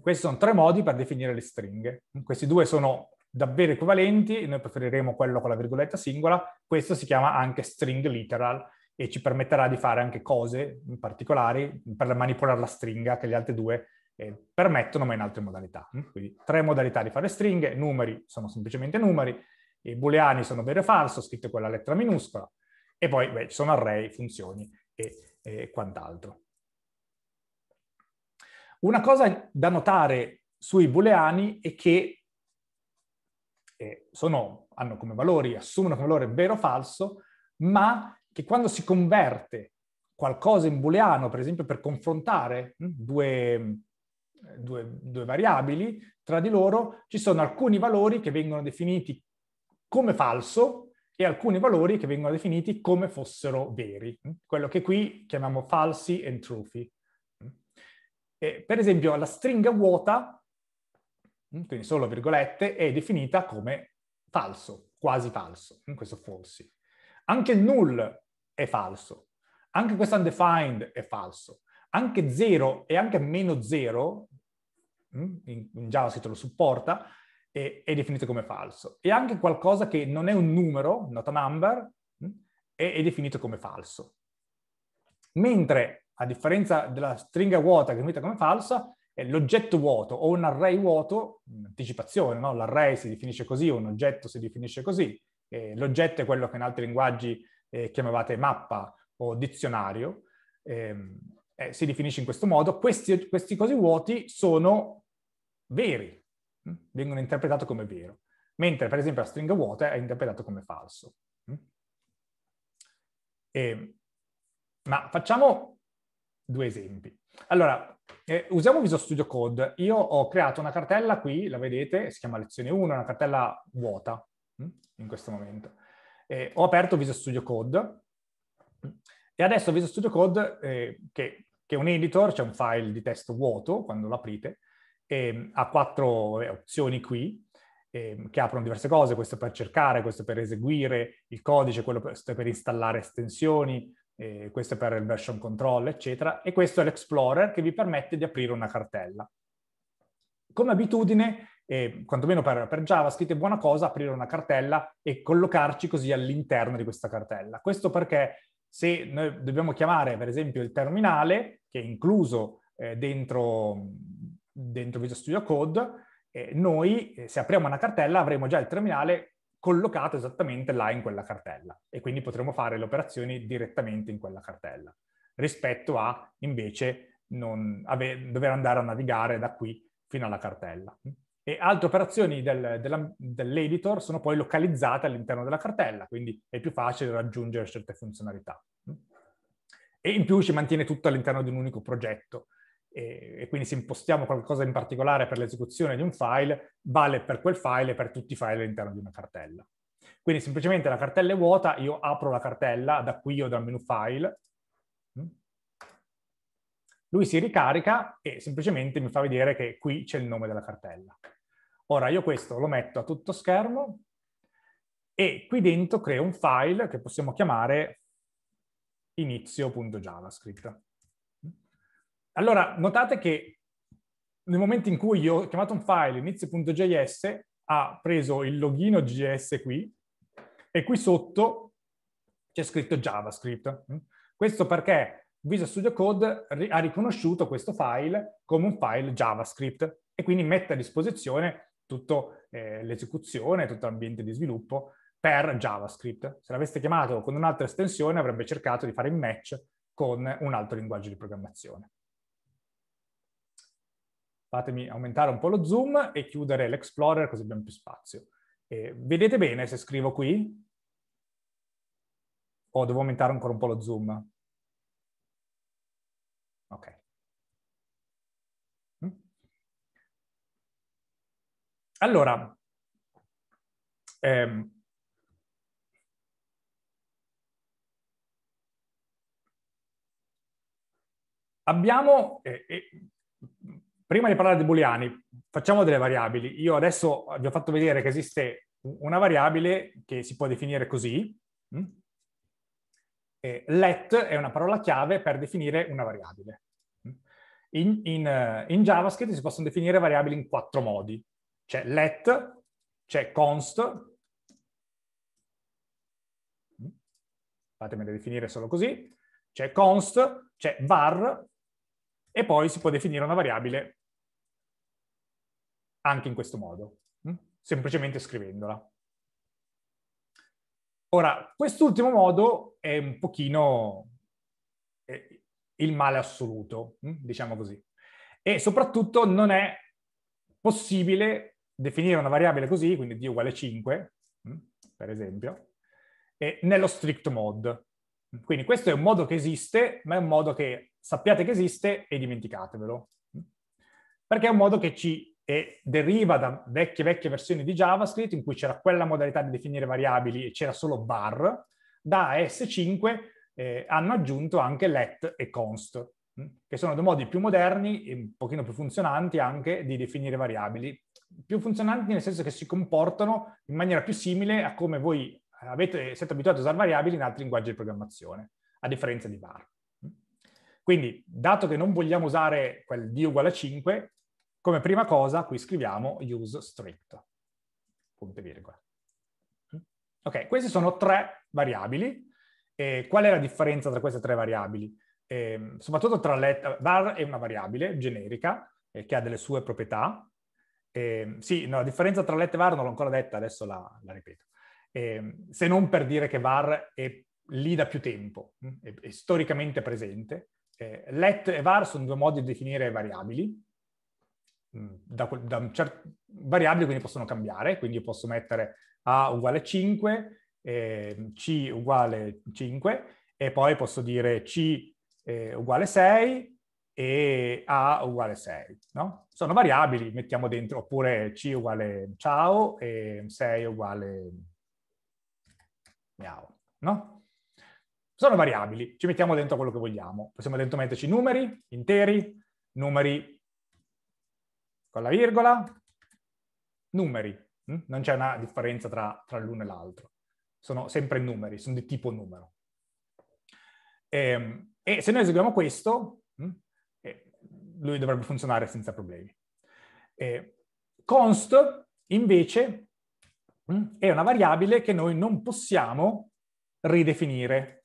Questi sono tre modi per definire le stringhe. Questi due sono davvero equivalenti, noi preferiremo quello con la virgoletta singola, questo si chiama anche string literal e ci permetterà di fare anche cose particolari per manipolare la stringa che gli altri due eh, permettono ma in altre modalità. Quindi tre modalità di fare stringhe, numeri sono semplicemente numeri, i booleani sono vero e falso, scritto con la lettera minuscola, e poi beh, ci sono array, funzioni e, e quant'altro. Una cosa da notare sui booleani è che eh, sono, hanno come valori, assumono come valore vero o falso, ma che quando si converte qualcosa in booleano, per esempio per confrontare mh, hm, due, due, due variabili tra di loro, ci sono alcuni valori che vengono definiti come falso e alcuni valori che vengono definiti come fossero veri, quello che qui chiamiamo falsi and truthy. E per esempio la stringa vuota, quindi solo virgolette, è definita come falso, quasi falso, in questo falsi. Anche il null è falso, anche questo undefined è falso, anche zero e anche meno zero, in JavaScript lo supporta, è, è, definito come falso. E anche qualcosa che non è un numero, not a number, mm, è, è definito come falso. Mentre, a differenza della stringa vuota che è definita come falsa, l'oggetto vuoto o un array vuoto, in anticipazione, no? l'array si definisce così, o un oggetto si definisce così, l'oggetto è quello che in altri linguaggi eh, chiamavate mappa o dizionario, eh, eh, si definisce in questo modo, questi, questi cosi vuoti sono veri, Mm. vengono interpretate come vero, mentre per esempio la stringa vuota è interpretata come falso. Mm. E, ma facciamo due esempi. Allora, eh, usiamo Visual Studio Code. Io ho creato una cartella qui, la vedete, si chiama lezione 1, è una cartella vuota mm, in questo momento. Eh, ho aperto Visual Studio Code e adesso Visual Studio Code, eh, che, che, è un editor, c'è cioè un file di testo vuoto, quando lo aprite, e ehm, ha quattro eh, opzioni qui eh, che aprono diverse cose, questo per cercare, questo per eseguire il codice, quello per, per installare estensioni, eh, questo per il version control, eccetera, e questo è l'Explorer che vi permette di aprire una cartella. Come abitudine, eh, quantomeno per, per, JavaScript, è buona cosa aprire una cartella e collocarci così all'interno di questa cartella. Questo perché se noi dobbiamo chiamare, per esempio, il terminale, che è incluso eh, dentro dentro Visual Studio Code, eh, noi se apriamo una cartella avremo già il terminale collocato esattamente là in quella cartella e quindi potremo fare le operazioni direttamente in quella cartella rispetto a invece ave- dover andare a navigare da qui fino alla cartella. E altre operazioni del, della, dell'editor sono poi localizzate all'interno della cartella, quindi è più facile raggiungere certe funzionalità. E in più ci mantiene tutto all'interno di un unico progetto, e, e, quindi se impostiamo qualcosa in particolare per l'esecuzione di un file, vale per quel file e per tutti i file all'interno di una cartella. Quindi semplicemente la cartella è vuota, io apro la cartella da qui o dal menu file, mm. lui si ricarica e semplicemente mi fa vedere che qui c'è il nome della cartella. Ora io questo lo metto a tutto schermo e qui dentro creo un file che possiamo chiamare inizio.javascript. Allora, notate che nel momento in cui io ho chiamato un file inizio.js, ha preso il login JS qui e qui sotto c'è scritto JavaScript. Questo perché Visual Studio Code ha riconosciuto questo file come un file JavaScript e quindi mette a disposizione tutta eh, l'esecuzione, tutto l'ambiente di sviluppo per JavaScript. Se l'aveste chiamato con un'altra estensione avrebbe cercato di fare il match con un altro linguaggio di programmazione fatemi aumentare un po' lo zoom e chiudere l'Explorer così abbiamo più spazio. E vedete bene se scrivo qui? O oh, devo aumentare ancora un po' lo zoom? Ok. Mm. Allora, ehm, abbiamo, eh, eh, Prima di parlare di booleani, facciamo delle variabili. Io adesso vi ho fatto vedere che esiste una variabile che si può definire così. Mm? Let è una parola chiave per definire una variabile. In, in, eh, in JavaScript si possono definire variabili in quattro modi. C'è let, c'è const, mm? fatemi definire solo così, c'è const, c'è var, e poi si può definire una variabile anche in questo modo, mm? semplicemente scrivendola. Ora, quest'ultimo modo è un pochino il male assoluto, mm? diciamo così. E soprattutto non è possibile definire una variabile così, quindi d uguale 5, mm? per esempio, nello strict mode. Quindi questo è un modo che esiste, ma è un modo che sappiate che esiste e dimenticatevelo. Perché è un modo che ci e deriva da vecchie, vecchie versioni di JavaScript in cui c'era quella modalità di definire variabili e c'era solo bar, da S5 eh, hanno aggiunto anche let e const, mm, che sono due modi più moderni e un pochino più funzionanti anche di definire variabili. Più funzionanti nel senso che si comportano in maniera più simile a come voi avete, siete abituati a usare variabili in altri linguaggi di programmazione, a differenza di bar. Mm. Quindi, dato che non vogliamo usare quel d uguale a 5, come prima cosa qui scriviamo use strict, punto e virgola. Ok, queste sono tre variabili. E qual è la differenza tra queste tre variabili? E, soprattutto tra let, var è una variabile generica eh, che ha delle sue proprietà. E, sì, no, la differenza tra let e var non l'ho ancora detta, adesso la, la ripeto. E, se non per dire che var è lì da più tempo, è, è storicamente presente. Eh, let e var sono due modi di definire variabili, da, da cert- variabili quindi possono cambiare, quindi io posso mettere A uguale 5, eh, C uguale 5 e poi posso dire C eh, uguale 6 e A uguale 6, no? Sono variabili, mettiamo dentro, oppure C uguale ciao e 6 uguale miau, no? Sono variabili, ci mettiamo dentro quello che vogliamo. Possiamo dentro metterci numeri interi, numeri con la virgola, numeri. Mm? Non c'è una differenza tra, tra l'uno e l'altro. Sono sempre numeri, sono di tipo numero. E, ehm, e se noi eseguiamo questo, mm, eh, lui dovrebbe funzionare senza problemi. E const, invece, mm, è una variabile che noi non possiamo ridefinire.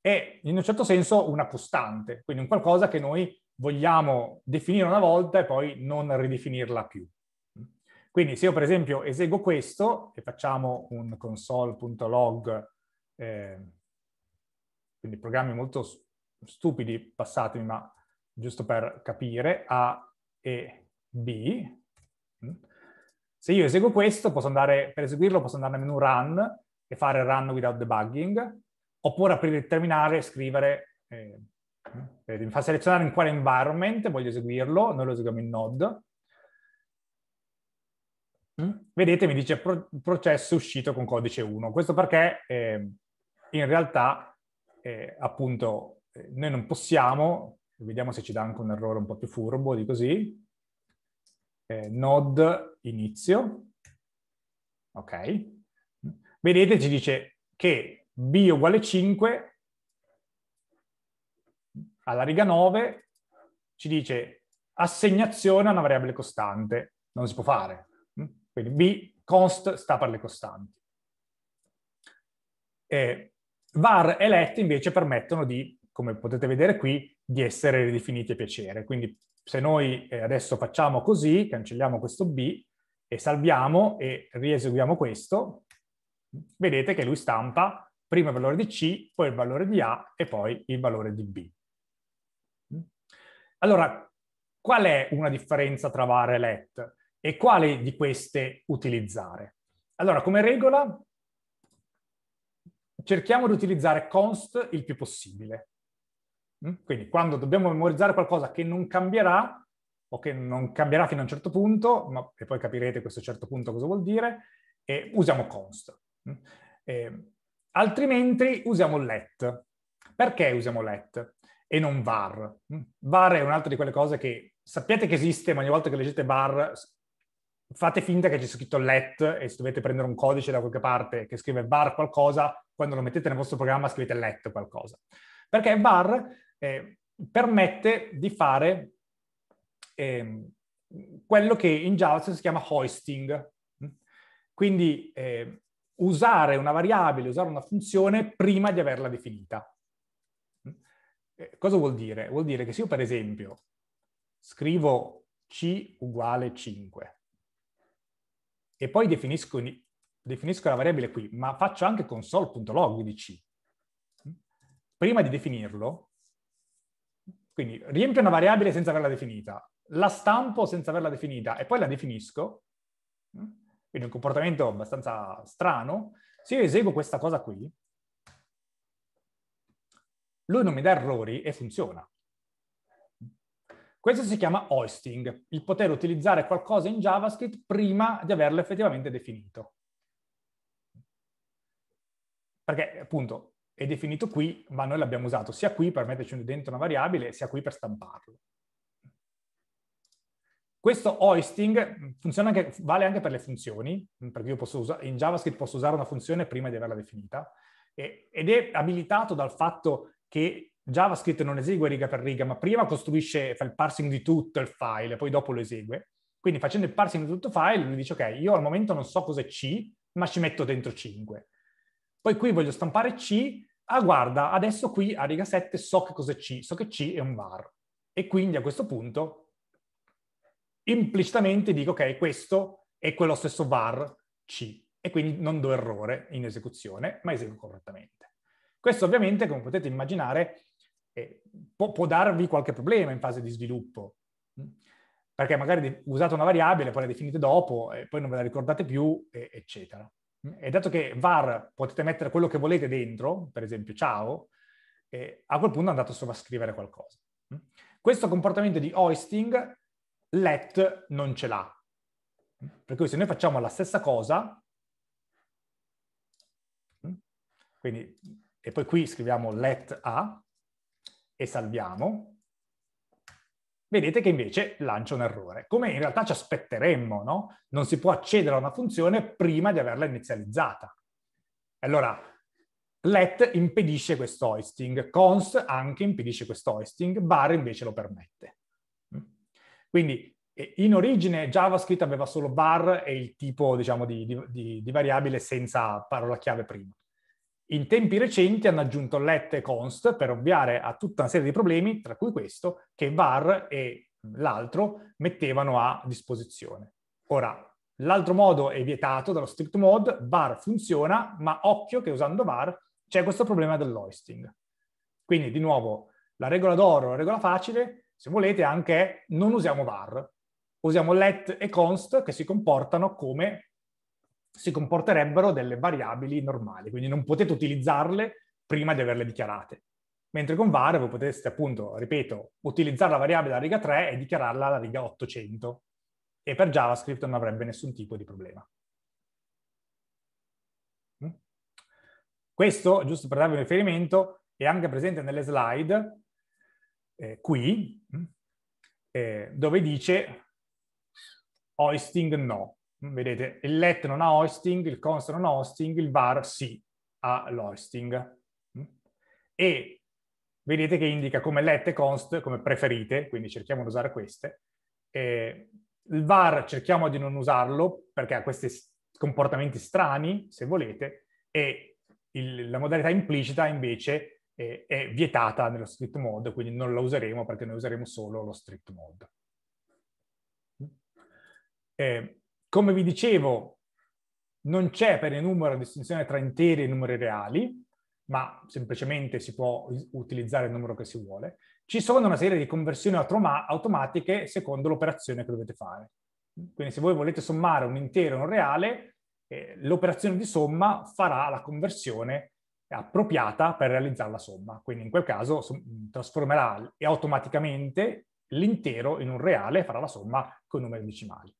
È, in un certo senso, una costante, quindi un qualcosa che noi vogliamo definire una volta e poi non ridefinirla più. Quindi se io per esempio eseguo questo e facciamo un console.log, eh, quindi programmi molto stupidi, passatemi, ma giusto per capire, A e B, mm, se io eseguo questo, andare, per eseguirlo posso andare nel menu run e fare run without debugging, oppure aprire il terminale e scrivere eh, eh, Vedete, mi fa selezionare in quale environment voglio eseguirlo, noi lo eseguiamo in node. Mm? Vedete, mi dice pro processo uscito con codice 1. Questo perché eh, in realtà, eh, appunto, eh, noi non possiamo, vediamo se ci dà anche un errore un po' più furbo di così, eh, node inizio, ok. Vedete, ci dice che b uguale 5 alla riga 9 ci dice assegnazione a una variabile costante, non si può fare. Mm? Quindi B, const, sta per le costanti. E var e let invece permettono di, come potete vedere qui, di essere ridefiniti a piacere. Quindi se noi eh, adesso facciamo così, cancelliamo questo B e salviamo e rieseguiamo questo, vedete che lui stampa prima il valore di C, poi il valore di A e poi il valore di B. Allora, qual è una differenza tra var e let e quale di queste utilizzare? Allora, come regola, cerchiamo di utilizzare const il più possibile. Mm? Quindi quando dobbiamo memorizzare qualcosa che non cambierà, o che non cambierà fino a un certo punto, ma, e poi capirete questo certo punto cosa vuol dire, e usiamo const. Mm? E, altrimenti usiamo let. Perché usiamo let? e non VAR. Mm. VAR è un'altra di quelle cose che sappiate che esiste, ma ogni volta che leggete VAR fate finta che ci sia scritto let e se dovete prendere un codice da qualche parte che scrive VAR qualcosa, quando lo mettete nel vostro programma scrivete let qualcosa. Perché VAR eh, permette di fare eh, quello che in JavaScript si chiama hoisting. Mm. Quindi eh, usare una variabile, usare una funzione prima di averla definita. Eh, cosa vuol dire? Vuol dire che se io per esempio scrivo C uguale 5 e poi definisco, definisco la variabile qui, ma faccio anche console.log di C, prima di definirlo, quindi riempio una variabile senza averla definita, la stampo senza averla definita e poi la definisco, mm, quindi un comportamento abbastanza strano, se io eseguo questa cosa qui, lui non mi dà errori e funziona. Questo si chiama hoisting, il poter utilizzare qualcosa in JavaScript prima di averlo effettivamente definito. Perché appunto è definito qui, ma noi l'abbiamo usato sia qui per metterci dentro una variabile, sia qui per stamparlo. Questo hoisting anche, vale anche per le funzioni, perché io posso in JavaScript posso usare una funzione prima di averla definita, ed è abilitato dal fatto che JavaScript non esegue riga per riga, ma prima costruisce, fa il parsing di tutto il file, poi dopo lo esegue. Quindi facendo il parsing di tutto il file, lui dice, ok, io al momento non so cos'è C, ma ci metto dentro 5. Poi qui voglio stampare C, ah guarda, adesso qui a riga 7 so che cos'è C, so che C è un var. E quindi a questo punto implicitamente dico, ok, questo è quello stesso var C. E quindi non do errore in esecuzione, ma eseguo correttamente. Questo ovviamente, come potete immaginare, eh, può, può, darvi qualche problema in fase di sviluppo, mm? perché magari usate una variabile, poi la definite dopo, e poi non ve la ricordate più, e, eccetera. Mm? E dato che var potete mettere quello che volete dentro, per esempio ciao, eh, a quel punto andate a sovrascrivere qualcosa. Mm? Questo comportamento di hoisting let non ce l'ha. Per cui se noi facciamo la stessa cosa, quindi e poi qui scriviamo let a e salviamo, vedete che invece lancia un errore, come in realtà ci aspetteremmo, no? Non si può accedere a una funzione prima di averla inizializzata. Allora, let impedisce questo hoisting, const anche impedisce questo hoisting, bar invece lo permette. Quindi in origine JavaScript aveva solo bar e il tipo diciamo, di, di, di variabile senza parola chiave prima. In tempi recenti hanno aggiunto LET e CONST per ovviare a tutta una serie di problemi, tra cui questo, che VAR e l'altro mettevano a disposizione. Ora, l'altro modo è vietato dallo strict mode, VAR funziona, ma occhio che usando VAR c'è questo problema dell'hoisting. Quindi, di nuovo, la regola d'oro, la regola facile, se volete, anche è non usiamo VAR. Usiamo let e const che si comportano come si comporterebbero delle variabili normali, quindi non potete utilizzarle prima di averle dichiarate. Mentre con var voi potreste appunto, ripeto, utilizzare la variabile alla riga 3 e dichiararla alla riga 800 e per JavaScript non avrebbe nessun tipo di problema. Mm? Questo, giusto per darvi un riferimento, è anche presente nelle slide, eh, qui, mm? eh, dove dice hoisting no. Vedete, il let non ha hosting, il const non ha hosting, il var sì ha l'hosting. Mm. E vedete che indica come let e const come preferite, quindi cerchiamo di usare queste. E il var cerchiamo di non usarlo perché ha questi comportamenti strani, se volete, e il, la modalità implicita invece è, è vietata nello strict mode, quindi non la useremo perché noi useremo solo lo strict mode. Mm. E come vi dicevo, non c'è per il numero distinzione tra interi e numeri reali, ma semplicemente si può utilizzare il numero che si vuole. Ci sono una serie di conversioni automatiche secondo l'operazione che dovete fare. Quindi se voi volete sommare un intero e un reale, eh, l'operazione di somma farà la conversione appropriata per realizzare la somma. Quindi in quel caso trasformerà automaticamente l'intero in un reale e farà la somma con numeri decimali.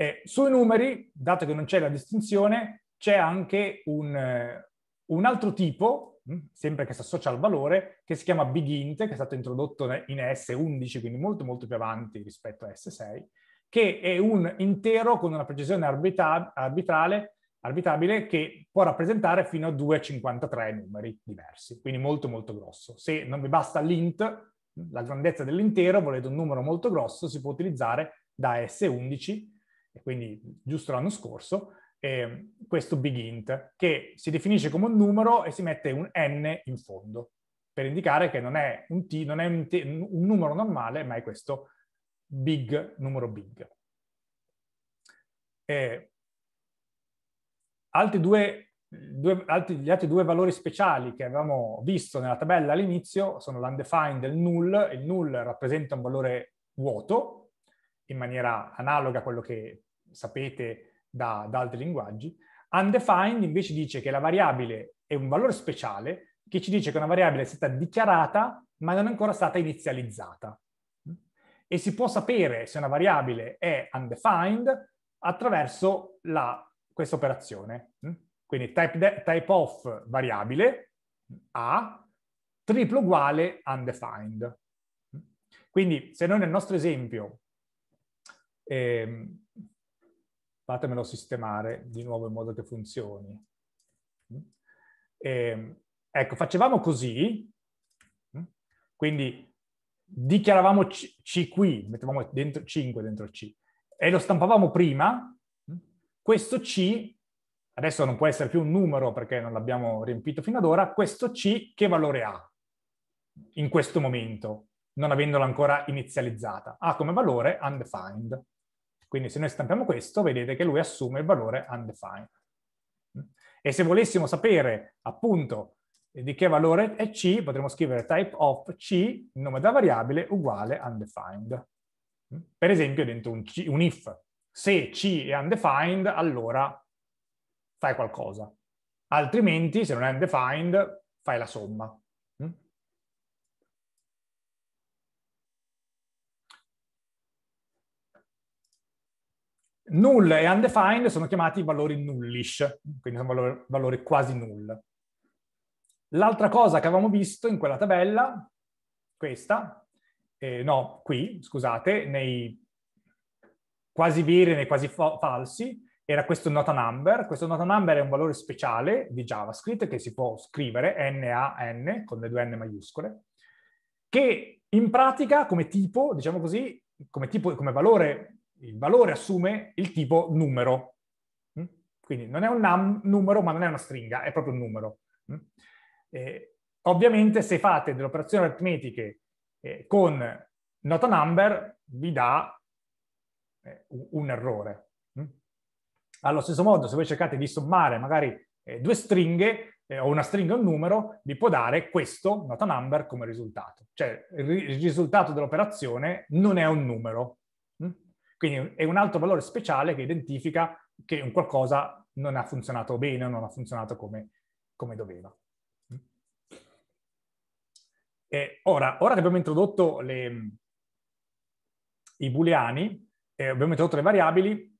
Eh, sui numeri, dato che non c'è la distinzione, c'è anche un, eh, un altro tipo, mm, sempre che si associa al valore, che si chiama BigInt, che è stato introdotto in S11, quindi molto molto più avanti rispetto a S6, che è un intero con una precisione arbitra arbitrale, arbitrabile che può rappresentare fino a 2,53 numeri diversi, quindi molto molto grosso. Se non vi basta l'int, la grandezza dell'intero, volete un numero molto grosso, si può utilizzare da S11 e quindi giusto l'anno scorso, eh, questo big int che si definisce come un numero e si mette un n in fondo per indicare che non è un, t, non è un, t, un numero normale, ma è questo big, numero big. Eh, altri due, due, altri, gli altri due valori speciali che avevamo visto nella tabella all'inizio sono l'undefined e il null. Il null rappresenta un valore vuoto, in maniera analoga a quello che sapete da, da altri linguaggi. Undefined invece dice che la variabile è un valore speciale che ci dice che una variabile è stata dichiarata ma non è ancora stata inizializzata. E si può sapere se una variabile è undefined attraverso la, questa operazione. Quindi type, de, type of variabile a triplo uguale undefined. Quindi se noi nel nostro esempio ehm, fatemelo sistemare di nuovo in modo che funzioni. Mm? E, ehm, ecco, facevamo così, mm? quindi dichiaravamo C, C qui, mettevamo dentro, 5 dentro C, e lo stampavamo prima, mm? questo C, adesso non può essere più un numero perché non l'abbiamo riempito fino ad ora, questo C che valore ha in questo momento, non avendola ancora inizializzata? Ha come valore undefined. Quindi se noi stampiamo questo, vedete che lui assume il valore undefined. E se volessimo sapere appunto di che valore è C, potremmo scrivere type of C, nome della variabile, uguale undefined. Per esempio dentro un, C, un if. Se C è undefined, allora fai qualcosa. Altrimenti, se non è undefined, fai la somma. Null e undefined sono chiamati valori nullish, quindi sono valori, valori quasi null. L'altra cosa che avevamo visto in quella tabella, questa, eh, no, qui, scusate, nei quasi veri, e nei quasi fa- falsi, era questo nota number. Questo nota number è un valore speciale di JavaScript che si può scrivere NAN con le due N maiuscole, che in pratica come tipo, diciamo così, come, tipo, come valore il valore assume il tipo numero. Mm? Quindi non è un numero, ma non è una stringa, è proprio un numero. Eh, ovviamente se fate delle operazioni aritmetiche eh, con not a number, vi dà eh, un errore. Mm? Allo stesso modo, se voi cercate di sommare magari eh, due stringhe, eh, o una stringa e un numero, vi può dare questo, not a number, come risultato. Cioè il risultato dell'operazione non è un numero, quindi è un altro valore speciale che identifica che un qualcosa non ha funzionato bene o non ha funzionato come, come doveva. Ora, ora, che abbiamo introdotto le, i booleani, eh, abbiamo introdotto le variabili,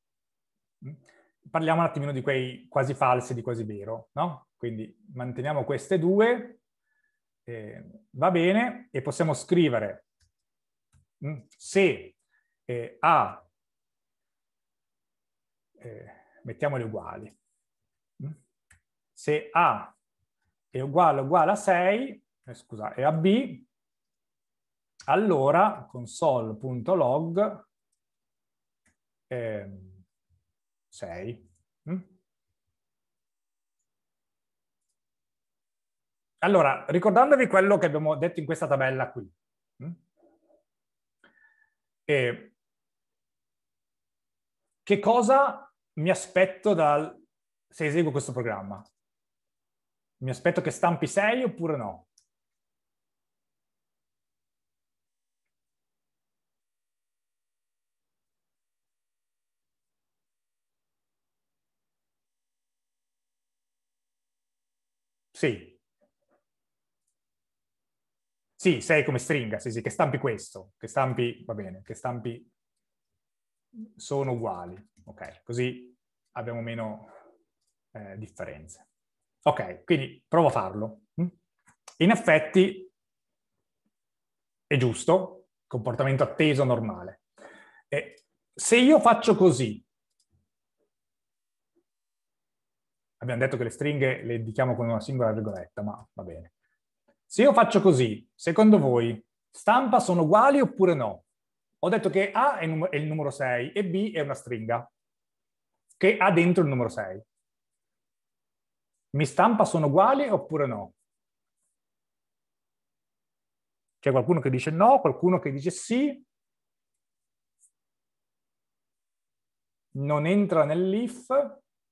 parliamo un attimino di quei quasi falsi, e di quasi vero, no? Quindi manteniamo queste due, eh, va bene, e possiamo scrivere mm, se eh, A eh, mettiamole uguali. Mm? Se A è uguale, uguale a 6, eh, scusa, è a B, allora console.log eh, 6. Mm? Allora, ricordandovi quello che abbiamo detto in questa tabella qui, mm? che cosa mi aspetto dal, se eseguo questo programma, mi aspetto che stampi 6 oppure no? Sì. Sì, 6 come stringa, sì, sì, che stampi questo, che stampi, va bene, che stampi sono uguali ok? Così abbiamo meno eh, differenze. Ok, quindi provo a farlo. Mm? In effetti è giusto, comportamento atteso normale. E se io faccio così, abbiamo detto che le stringhe le indichiamo con una singola virgoletta, ma va bene. Se io faccio così, secondo voi, stampa sono uguali oppure no? Ho detto che A è il numero 6 e B è una stringa che ha dentro il numero 6. Mi stampa sono uguali oppure no? C'è qualcuno che dice no, qualcuno che dice sì. Non entra nell'if,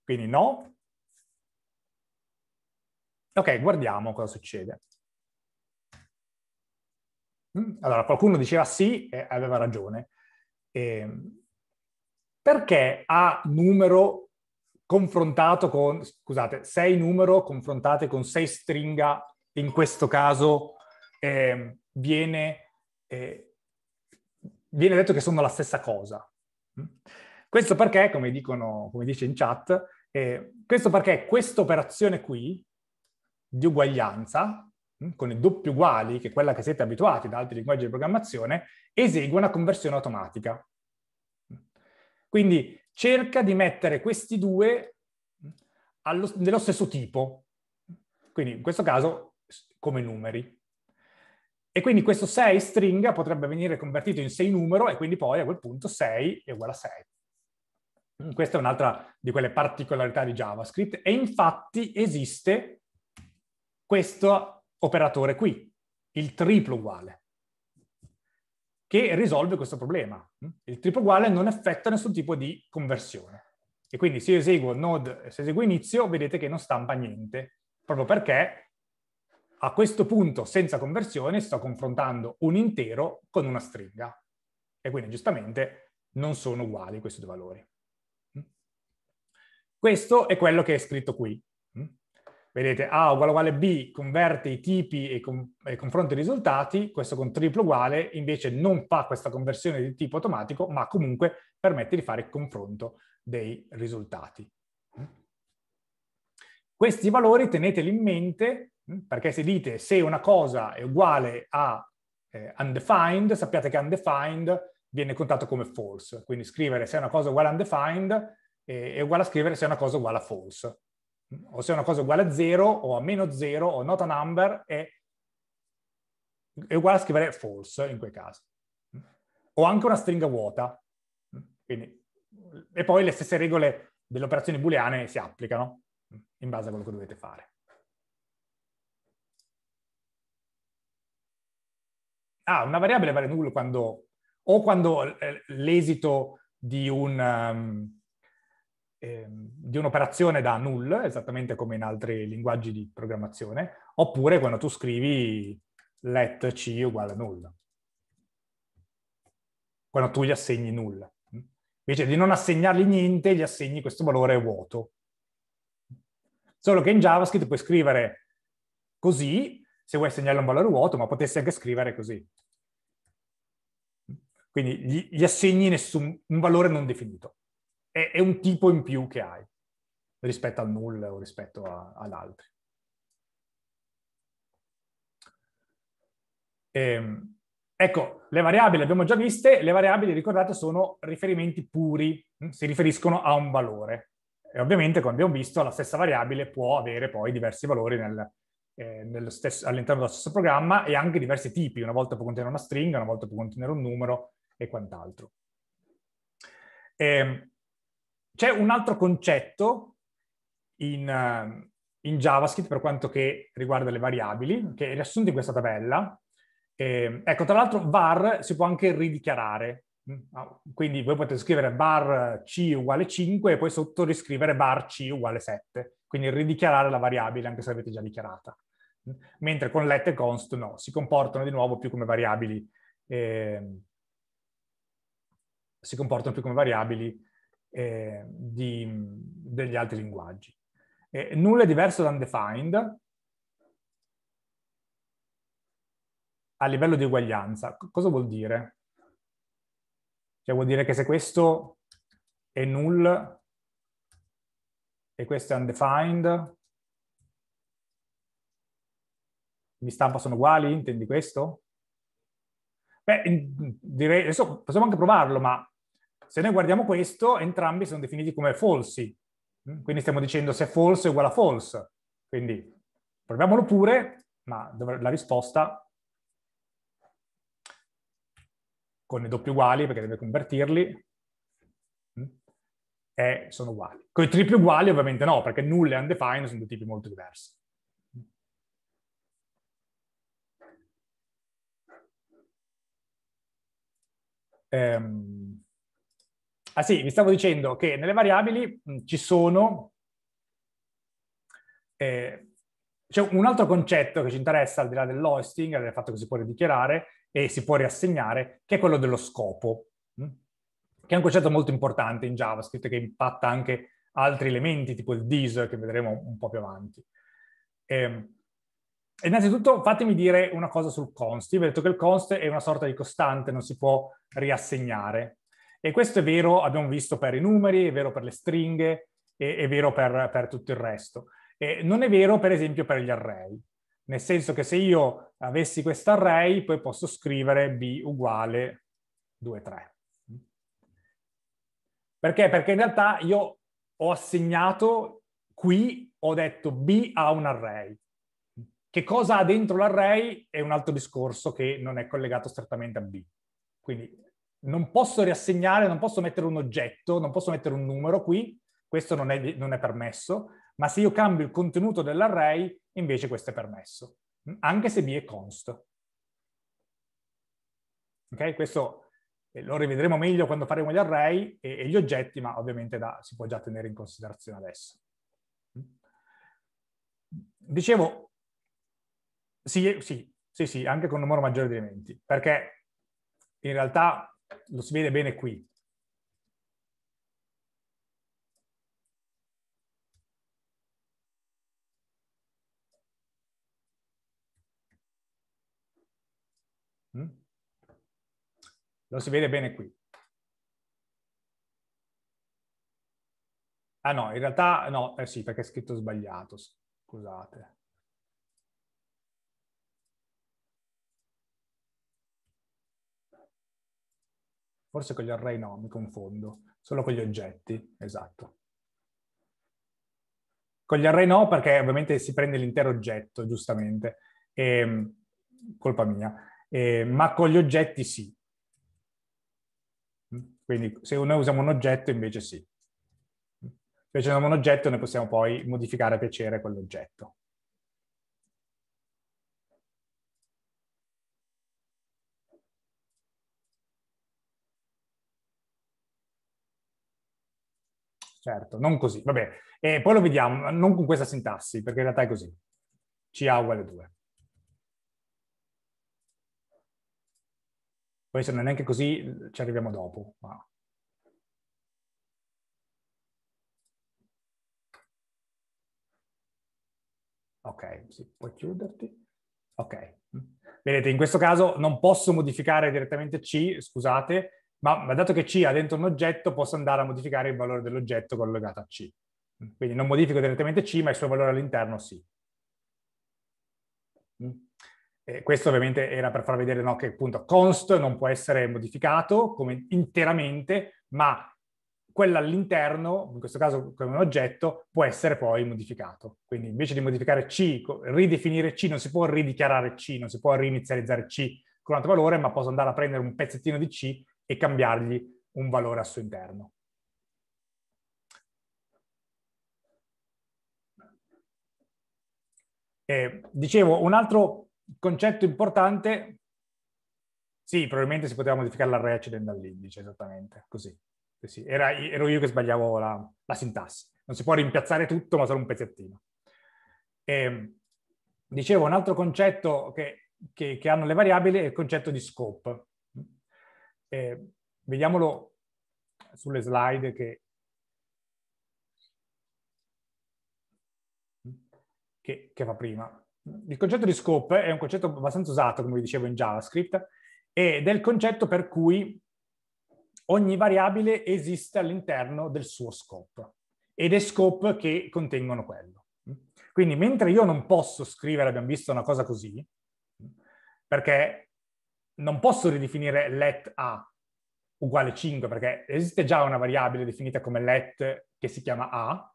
quindi no. Ok, guardiamo cosa succede. Mm, allora, qualcuno diceva sì e aveva ragione. E ehm, perché A numero confrontato con, scusate, sei numero confrontate con sei stringa, in questo caso eh, viene, eh, viene detto che sono la stessa cosa. Questo perché, come, dicono, come dice in chat, eh, questo perché questa operazione qui di uguaglianza, hm, con i doppi uguali, che è quella che siete abituati da altri linguaggi di programmazione, esegue una conversione automatica. Quindi cerca di mettere questi due allo, dello stesso tipo, quindi in questo caso come numeri. E quindi questo 6 stringa potrebbe venire convertito in 6 numero e quindi poi a quel punto 6 è uguale a 6. Mm, questa è un'altra di quelle particolarità di JavaScript e infatti esiste questo operatore qui, il triplo uguale che risolve questo problema. Il triplo uguale non effettua nessun tipo di conversione. E quindi se io eseguo node, se eseguo inizio, vedete che non stampa niente, proprio perché a questo punto, senza conversione, sto confrontando un intero con una stringa. E quindi, giustamente, non sono uguali questi due valori. Questo è quello che è scritto qui vedete A uguale uguale B converte i tipi e, con, e confronta i risultati, questo con triplo uguale invece non fa questa conversione di tipo automatico, ma comunque permette di fare il confronto dei risultati. Questi valori teneteli in mente, perché se dite se una cosa è uguale a eh, undefined, sappiate che undefined viene contato come false, quindi scrivere se una cosa è uguale a undefined eh, è uguale a scrivere se una cosa è uguale a false o se una cosa è uguale a 0 o a meno 0 o not a number è, è uguale a scrivere false in quel caso. O anche una stringa vuota. Quindi, e poi le stesse regole delle operazioni booleane si applicano in base a quello che dovete fare. Ah, una variabile vale null quando, o quando eh, l'esito di un... Um, Ehm, di un'operazione da null, esattamente come in altri linguaggi di programmazione, oppure quando tu scrivi let c uguale a null, quando tu gli assegni null. Invece di non assegnargli niente, gli assegni questo valore vuoto. Solo che in JavaScript puoi scrivere così, se vuoi assegnargli un valore vuoto, ma potessi anche scrivere così. Quindi gli, gli assegni nessun, un valore non definito è, è un tipo in più che hai rispetto al nulla o rispetto a, ad altri. Ehm, ecco, le variabili abbiamo già viste, le variabili ricordate sono riferimenti puri, mm, si riferiscono a un valore. E ovviamente, come abbiamo visto, la stessa variabile può avere poi diversi valori nel, eh, stesso, all'interno dello stesso programma e anche diversi tipi, una volta può contenere una stringa, una volta può contenere un numero e quant'altro. Ehm, c'è un altro concetto in, eh, in, JavaScript per quanto che riguarda le variabili, che è riassunto in questa tabella. Eh, ecco, tra l'altro var si può anche ridichiarare, mm, ah, quindi voi potete scrivere bar c uguale 5 e poi sotto riscrivere bar c uguale 7, quindi ridichiarare la variabile anche se l'avete già dichiarata. Mm, mentre con let e const no, si comportano di nuovo più come variabili, eh, si comportano più come variabili eh, di, degli altri linguaggi. Eh, nulla è diverso da undefined a livello di uguaglianza. cosa vuol dire? Cioè vuol dire che se questo è null e questo è undefined, mi stampa sono uguali, intendi questo? Beh, direi, adesso possiamo anche provarlo, ma se noi guardiamo questo, entrambi sono definiti come falsi. Mm? Quindi stiamo dicendo se false è uguale a false. Quindi proviamolo pure, ma la risposta con i doppi uguali, perché deve convertirli, mm, è, sono uguali. Con i tripli uguali ovviamente no, perché null e undefined sono due tipi molto diversi. Mm. Ehm... Ah sì, vi stavo dicendo che nelle variabili mh, ci sono... Eh, c'è un altro concetto che ci interessa al di là dell'hosting, del fatto che si può dichiarare e si può riassegnare, che è quello dello scopo, mh? che è un concetto molto importante in JavaScript che impatta anche altri elementi tipo il this che vedremo un po' più avanti. Eh, innanzitutto fatemi dire una cosa sul const. Io vi ho detto che il const è una sorta di costante, non si può riassegnare. E questo è vero, abbiamo visto per i numeri, è vero per le stringhe, è, è vero per, per, tutto il resto. E non è vero, per esempio, per gli array, nel senso che se io avessi questo array, poi posso scrivere b uguale 2, 3. Perché? Perché in realtà io ho assegnato qui, ho detto b a un array. Che cosa ha dentro l'array è un altro discorso che non è collegato strettamente a b. Quindi non posso riassegnare, non posso mettere un oggetto, non posso mettere un numero qui, questo non è, non è permesso, ma se io cambio il contenuto dell'array, invece questo è permesso, anche se mi è const. Ok? Questo eh, lo rivedremo meglio quando faremo gli array e, e gli oggetti, ma ovviamente da, si può già tenere in considerazione adesso. Dicevo, sì, sì, sì, sì, anche con un numero maggiore di elementi, perché in realtà lo si vede bene qui. Mm? Lo si vede bene qui. Ah no, in realtà no, eh sì, perché è scritto sbagliato, scusate. Forse con gli array no, mi confondo. Solo con gli oggetti, esatto. Con gli array no perché ovviamente si prende l'intero oggetto, giustamente. E, ehm, colpa mia. E, ehm, ma con gli oggetti sì. Quindi se noi usiamo un oggetto invece sì. Se usiamo un oggetto noi possiamo poi modificare a piacere quell'oggetto. certo, non così, vabbè. E poi lo vediamo, non con questa sintassi, perché in realtà è così. CA uguale 2. Poi se non è neanche così, ci arriviamo dopo. Ma... Ok, sì, puoi chiuderti. Ok. Vedete, in questo caso non posso modificare direttamente C, scusate, ma, ma dato che C ha dentro un oggetto, posso andare a modificare il valore dell'oggetto collegato a C. Quindi non modifico direttamente C, ma il suo valore all'interno sì. Mm. E questo ovviamente era per far vedere no, che appunto const non può essere modificato come interamente, ma quello all'interno, in questo caso come un oggetto, può essere poi modificato. Quindi invece di modificare C, ridefinire C, non si può ridichiarare C, non si può rinizializzare C con un altro valore, ma posso andare a prendere un pezzettino di C e cambiargli un valore al suo interno. Eh, dicevo, un altro concetto importante, sì, probabilmente si poteva modificare l'array accedendo all'indice, esattamente, così. Sì, era, ero io che sbagliavo la, la, sintassi. Non si può rimpiazzare tutto, ma solo un pezzettino. Eh, dicevo, un altro concetto che, che, che hanno le variabili è il concetto di scope. Eh, vediamolo sulle slide che, che, che, fa prima. Il concetto di scope è un concetto abbastanza usato, come vi dicevo, in JavaScript, ed è il concetto per cui ogni variabile esiste all'interno del suo scope ed è scope che contengono quello. Quindi mentre io non posso scrivere, abbiamo visto una cosa così, perché non posso ridefinire let a uguale 5 perché esiste già una variabile definita come let che si chiama a,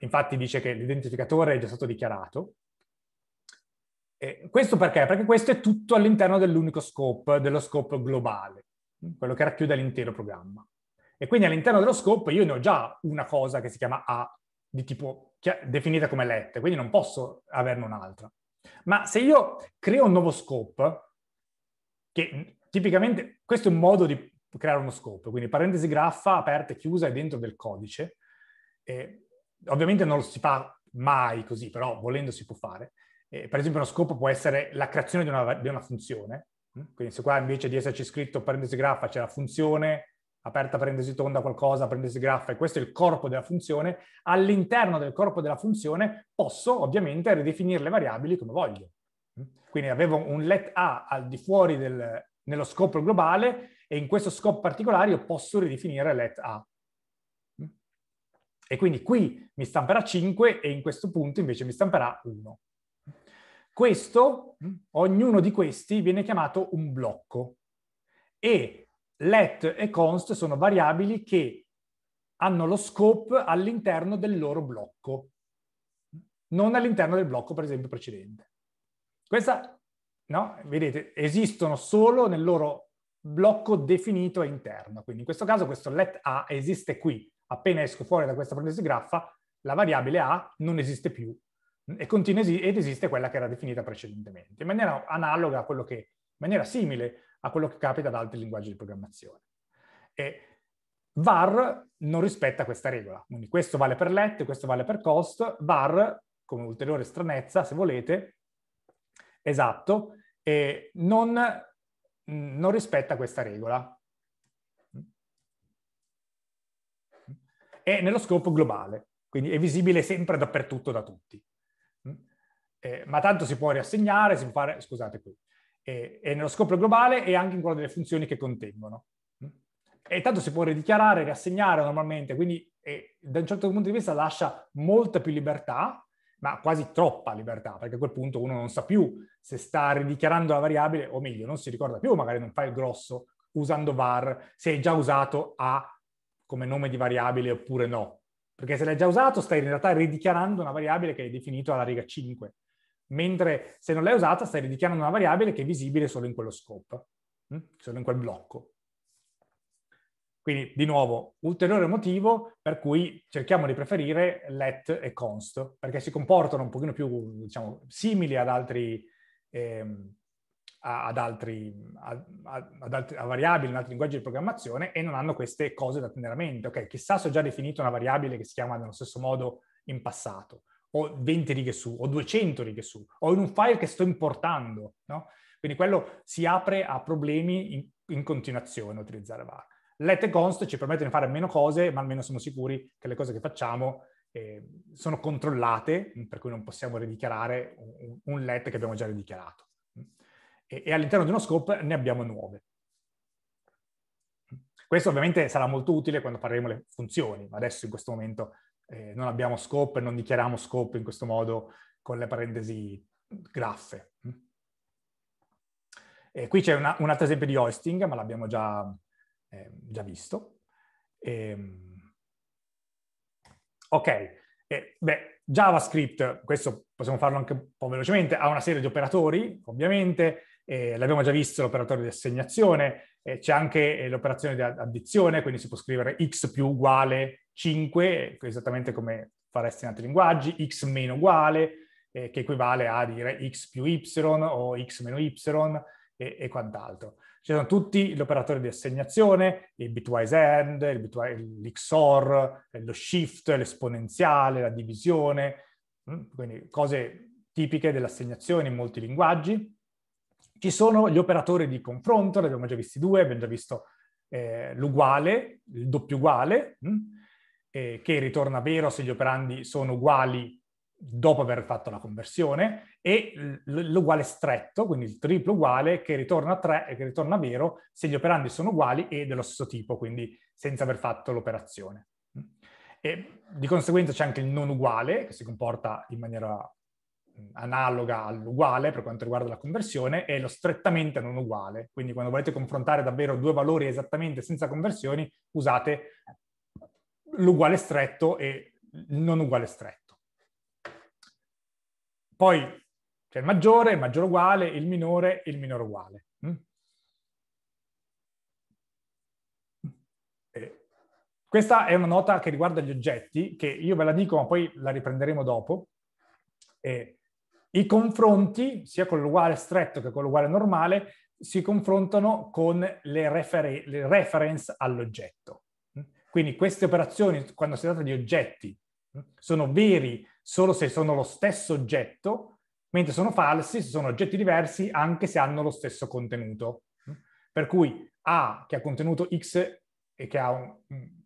infatti dice che l'identificatore è già stato dichiarato. E questo perché? Perché questo è tutto all'interno dell'unico scope, dello scope globale, quello che racchiude l'intero programma. E quindi all'interno dello scope io ne ho già una cosa che si chiama A, di tipo definita come let, quindi non posso averne un'altra. Ma se io creo un nuovo scope, che tipicamente questo è un modo di creare uno scopo, quindi parentesi graffa aperta e chiusa è dentro del codice. Eh, ovviamente non lo si fa mai così, però volendo si può fare. Eh, per esempio uno scopo può essere la creazione di una, di una funzione, quindi se qua invece di esserci scritto parentesi graffa c'è la funzione, aperta parentesi tonda qualcosa, parentesi graffa, e questo è il corpo della funzione, all'interno del corpo della funzione posso ovviamente ridefinire le variabili come voglio quindi avevo un let A al di fuori del, nello scopo globale e in questo scopo particolare io posso ridefinire let A. E quindi qui mi stamperà 5 e in questo punto invece mi stamperà 1. Questo, ognuno di questi viene chiamato un blocco e let e const sono variabili che hanno lo scope all'interno del loro blocco, non all'interno del blocco per esempio precedente. Questa, no? Vedete, esistono solo nel loro blocco definito interno. Quindi in questo caso questo let A esiste qui. Appena esco fuori da questa parentesi graffa, la variabile A non esiste più e continua ed esiste quella che era definita precedentemente, in maniera analoga a quello che, in maniera simile a quello che capita ad altri linguaggi di programmazione. E var non rispetta questa regola, quindi questo vale per let, questo vale per cost, var, come ulteriore stranezza, se volete, Esatto, e non, non rispetta questa regola. È nello scopo globale, quindi è visibile sempre dappertutto da tutti. Eh, ma tanto si può riassegnare, si può fare, scusate qui, eh, è nello scopo globale e anche in quello delle funzioni che contengono. E tanto si può ridichiarare, riassegnare normalmente, quindi eh, da un certo punto di vista lascia molta più libertà ma quasi troppa libertà, perché a quel punto uno non sa più se sta ridichiarando la variabile, o meglio, non si ricorda più, magari non fa il grosso usando var, se è già usato a come nome di variabile oppure no. Perché se l'hai già usato stai in realtà ridichiarando una variabile che hai definito alla riga 5, mentre se non l'hai usata stai ridichiarando una variabile che è visibile solo in quello scope, hm? solo in quel blocco. Quindi, di nuovo, ulteriore motivo per cui cerchiamo di preferire let e const, perché si comportano un pochino più, diciamo, simili ad altri, ehm, ad altri, a, ad altri a variabili in altri linguaggi di programmazione e non hanno queste cose da tenere a mente. Ok, chissà se ho già definito una variabile che si chiama nello stesso modo in passato, o 20 righe su, o 200 righe su, o in un file che sto importando, no? Quindi quello si apre a problemi in, in continuazione utilizzare var. Let e Const ci permettono di fare meno cose, ma almeno siamo sicuri che le cose che facciamo eh, sono controllate, mm, per cui non possiamo ridichiarare un, un let che abbiamo già ridichiarato. Mm. E, e, all'interno di uno scope ne abbiamo nuove. Mm. Questo ovviamente sarà molto utile quando parleremo le funzioni, ma adesso in questo momento eh, non abbiamo scope, non dichiariamo scope in questo modo con le parentesi graffe. E qui c'è un altro esempio di hoisting, ma l'abbiamo già eh, già visto. Ehm, e, ok, eh, beh, JavaScript, questo possiamo farlo anche un po' velocemente, ha una serie di operatori, ovviamente, eh, l'abbiamo già visto, l'operatore di assegnazione, eh, c'è anche eh, l'operazione di addizione, quindi si può scrivere x più uguale 5, esattamente come fareste in altri linguaggi, x meno uguale, eh, che equivale a dire x più y o x meno y e, e quant'altro. Ci sono tutti gli operatori di assegnazione, il bitwise end, il bitwise, l'XOR, lo shift, l'esponenziale, la divisione, mm, quindi cose tipiche dell'assegnazione in molti linguaggi. Ci sono gli operatori di confronto, ne abbiamo già visti due, abbiamo già visto eh, l'uguale, il doppio uguale, eh, che ritorna vero se gli operandi sono uguali dopo aver fatto la conversione e l'uguale stretto, quindi il triplo uguale che ritorna, a 3, e che ritorna vero se gli operandi sono uguali e dello stesso tipo, quindi senza aver fatto l'operazione. E di conseguenza c'è anche il non uguale che si comporta in maniera analoga all'uguale per quanto riguarda la conversione e lo strettamente non uguale, quindi quando volete confrontare davvero due valori esattamente senza conversioni usate l'uguale stretto e il non uguale stretto. Poi c'è il maggiore, il maggiore uguale, il minore, il minore uguale. Mm? Eh, questa è una nota che riguarda gli oggetti, che io ve la dico ma poi la riprenderemo dopo. E eh, I confronti, sia con l'uguale stretto che con l'uguale normale, si confrontano con le, referen le reference all'oggetto. Mm? Quindi queste operazioni, quando si tratta di oggetti, mm, sono veri solo se sono lo stesso oggetto, mentre sono falsi se sono oggetti diversi anche se hanno lo stesso contenuto. Per cui A che ha contenuto X e che ha un,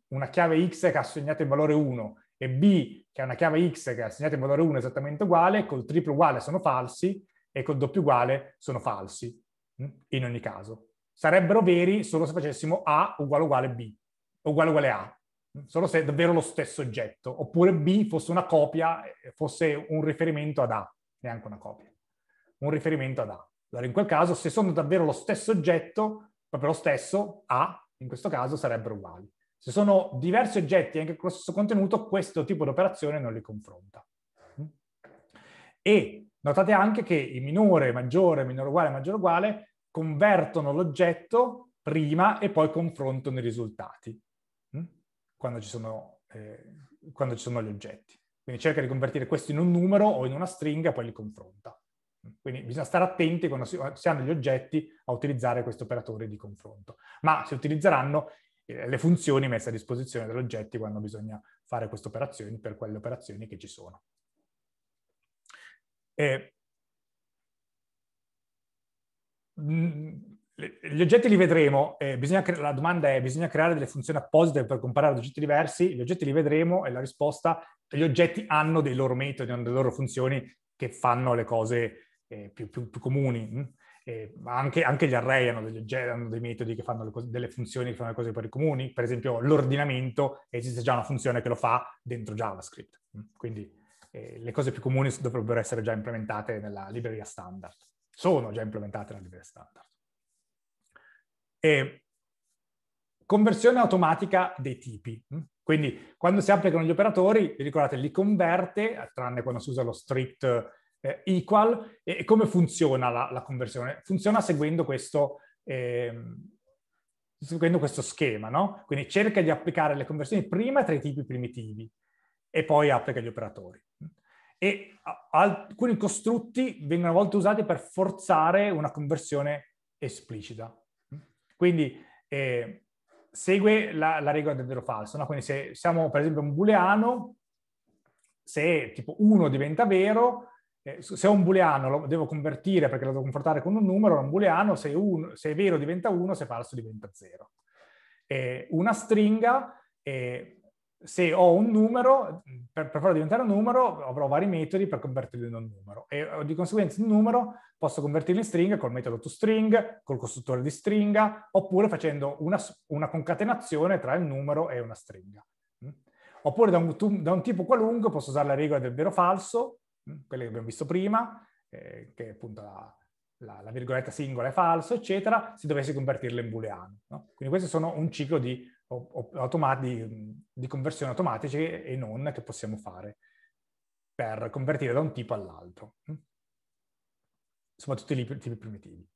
una chiave X che ha assegnato il valore 1 e B che ha una chiave X che ha assegnato il valore 1 esattamente uguale, col triplo uguale sono falsi e col doppio uguale sono falsi, mm, in ogni caso. Sarebbero veri solo se facessimo A uguale uguale B, uguale uguale A, solo se è davvero lo stesso oggetto, oppure B fosse una copia, eh, fosse un riferimento ad A, neanche una copia, un riferimento ad A. Allora in quel caso se sono davvero lo stesso oggetto, proprio lo stesso, A in questo caso sarebbero uguali. Se sono diversi oggetti anche con lo stesso contenuto, questo tipo di operazione non li confronta. Mm. E notate anche che il minore, maggiore, minore uguale, maggiore uguale convertono l'oggetto prima e poi confrontano i risultati quando ci sono, eh, quando ci sono gli oggetti. Quindi cerca di convertire questo in un numero o in una stringa e poi li confronta. Quindi bisogna stare attenti quando si, hanno gli oggetti a utilizzare questo operatore di confronto. Ma si utilizzeranno eh, le funzioni messe a disposizione degli oggetti quando bisogna fare queste operazioni per quelle operazioni che ci sono. E, mm, gli oggetti li vedremo, eh, cre- la domanda è bisogna creare delle funzioni apposite per comparare oggetti diversi, gli oggetti li vedremo e la risposta, gli oggetti hanno dei loro metodi, hanno delle loro funzioni che fanno le cose eh, più, più, più, comuni. Eh, anche, anche, gli array hanno, degli, hanno dei metodi che fanno cose, delle funzioni che fanno le cose più comuni, per esempio l'ordinamento, esiste già una funzione che lo fa dentro JavaScript, mm? quindi eh, le cose più comuni dovrebbero essere già implementate nella libreria standard, sono già implementate nella libreria standard. Eh, conversione automatica dei tipi. Mm? Quindi quando si applicano gli operatori, vi ricordate, li converte, tranne quando si usa lo strict eh, equal, e, e, come funziona la, la conversione? Funziona seguendo questo, eh, seguendo questo schema, no? Quindi cerca di applicare le conversioni prima tra i tipi primitivi e poi applica gli operatori. E alcuni costrutti vengono a volte usati per forzare una conversione esplicita. Quindi eh, segue la, la, regola del vero falso, no? quindi se siamo per esempio un booleano, se tipo 1 diventa vero, eh, se un booleano lo devo convertire perché lo devo confrontare con un numero, un booleano se, un, se è vero diventa 1, se è falso diventa 0. Eh, una stringa, eh, se ho un numero, per, per, farlo diventare un numero, avrò vari metodi per convertirlo in un numero. E eh, di conseguenza il numero posso convertirlo in stringa col metodo toString, col costruttore di stringa, oppure facendo una, una concatenazione tra il numero e una stringa. Mm? Oppure da un, da un tipo qualunque posso usare la regola del vero falso, mm, quella che abbiamo visto prima, eh, che appunto la, la, la, virgoletta singola è falso, eccetera, se dovessi convertirla in booleano. No? Quindi questo sono un ciclo di automat- di, di conversioni automatiche e non che possiamo fare per convertire da un tipo all'altro. Mm? Soprattutto i tipi primitivi.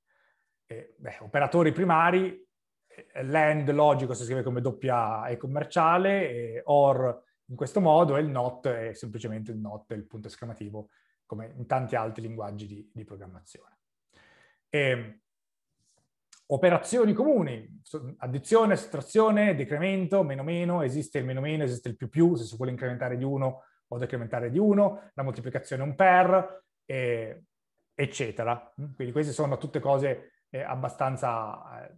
E, beh, operatori primari, eh, land logico si scrive come doppia e commerciale, e or in questo modo e il not è semplicemente il not, il punto esclamativo, come in tanti altri linguaggi di, di programmazione. E, ehm, operazioni comuni, addizione, sottrazione, decremento, meno meno, esiste il meno meno, esiste il più più, se si vuole incrementare di 1 o decrementare di 1, la moltiplicazione un per, eh, eccetera. Quindi queste sono tutte cose eh, abbastanza eh,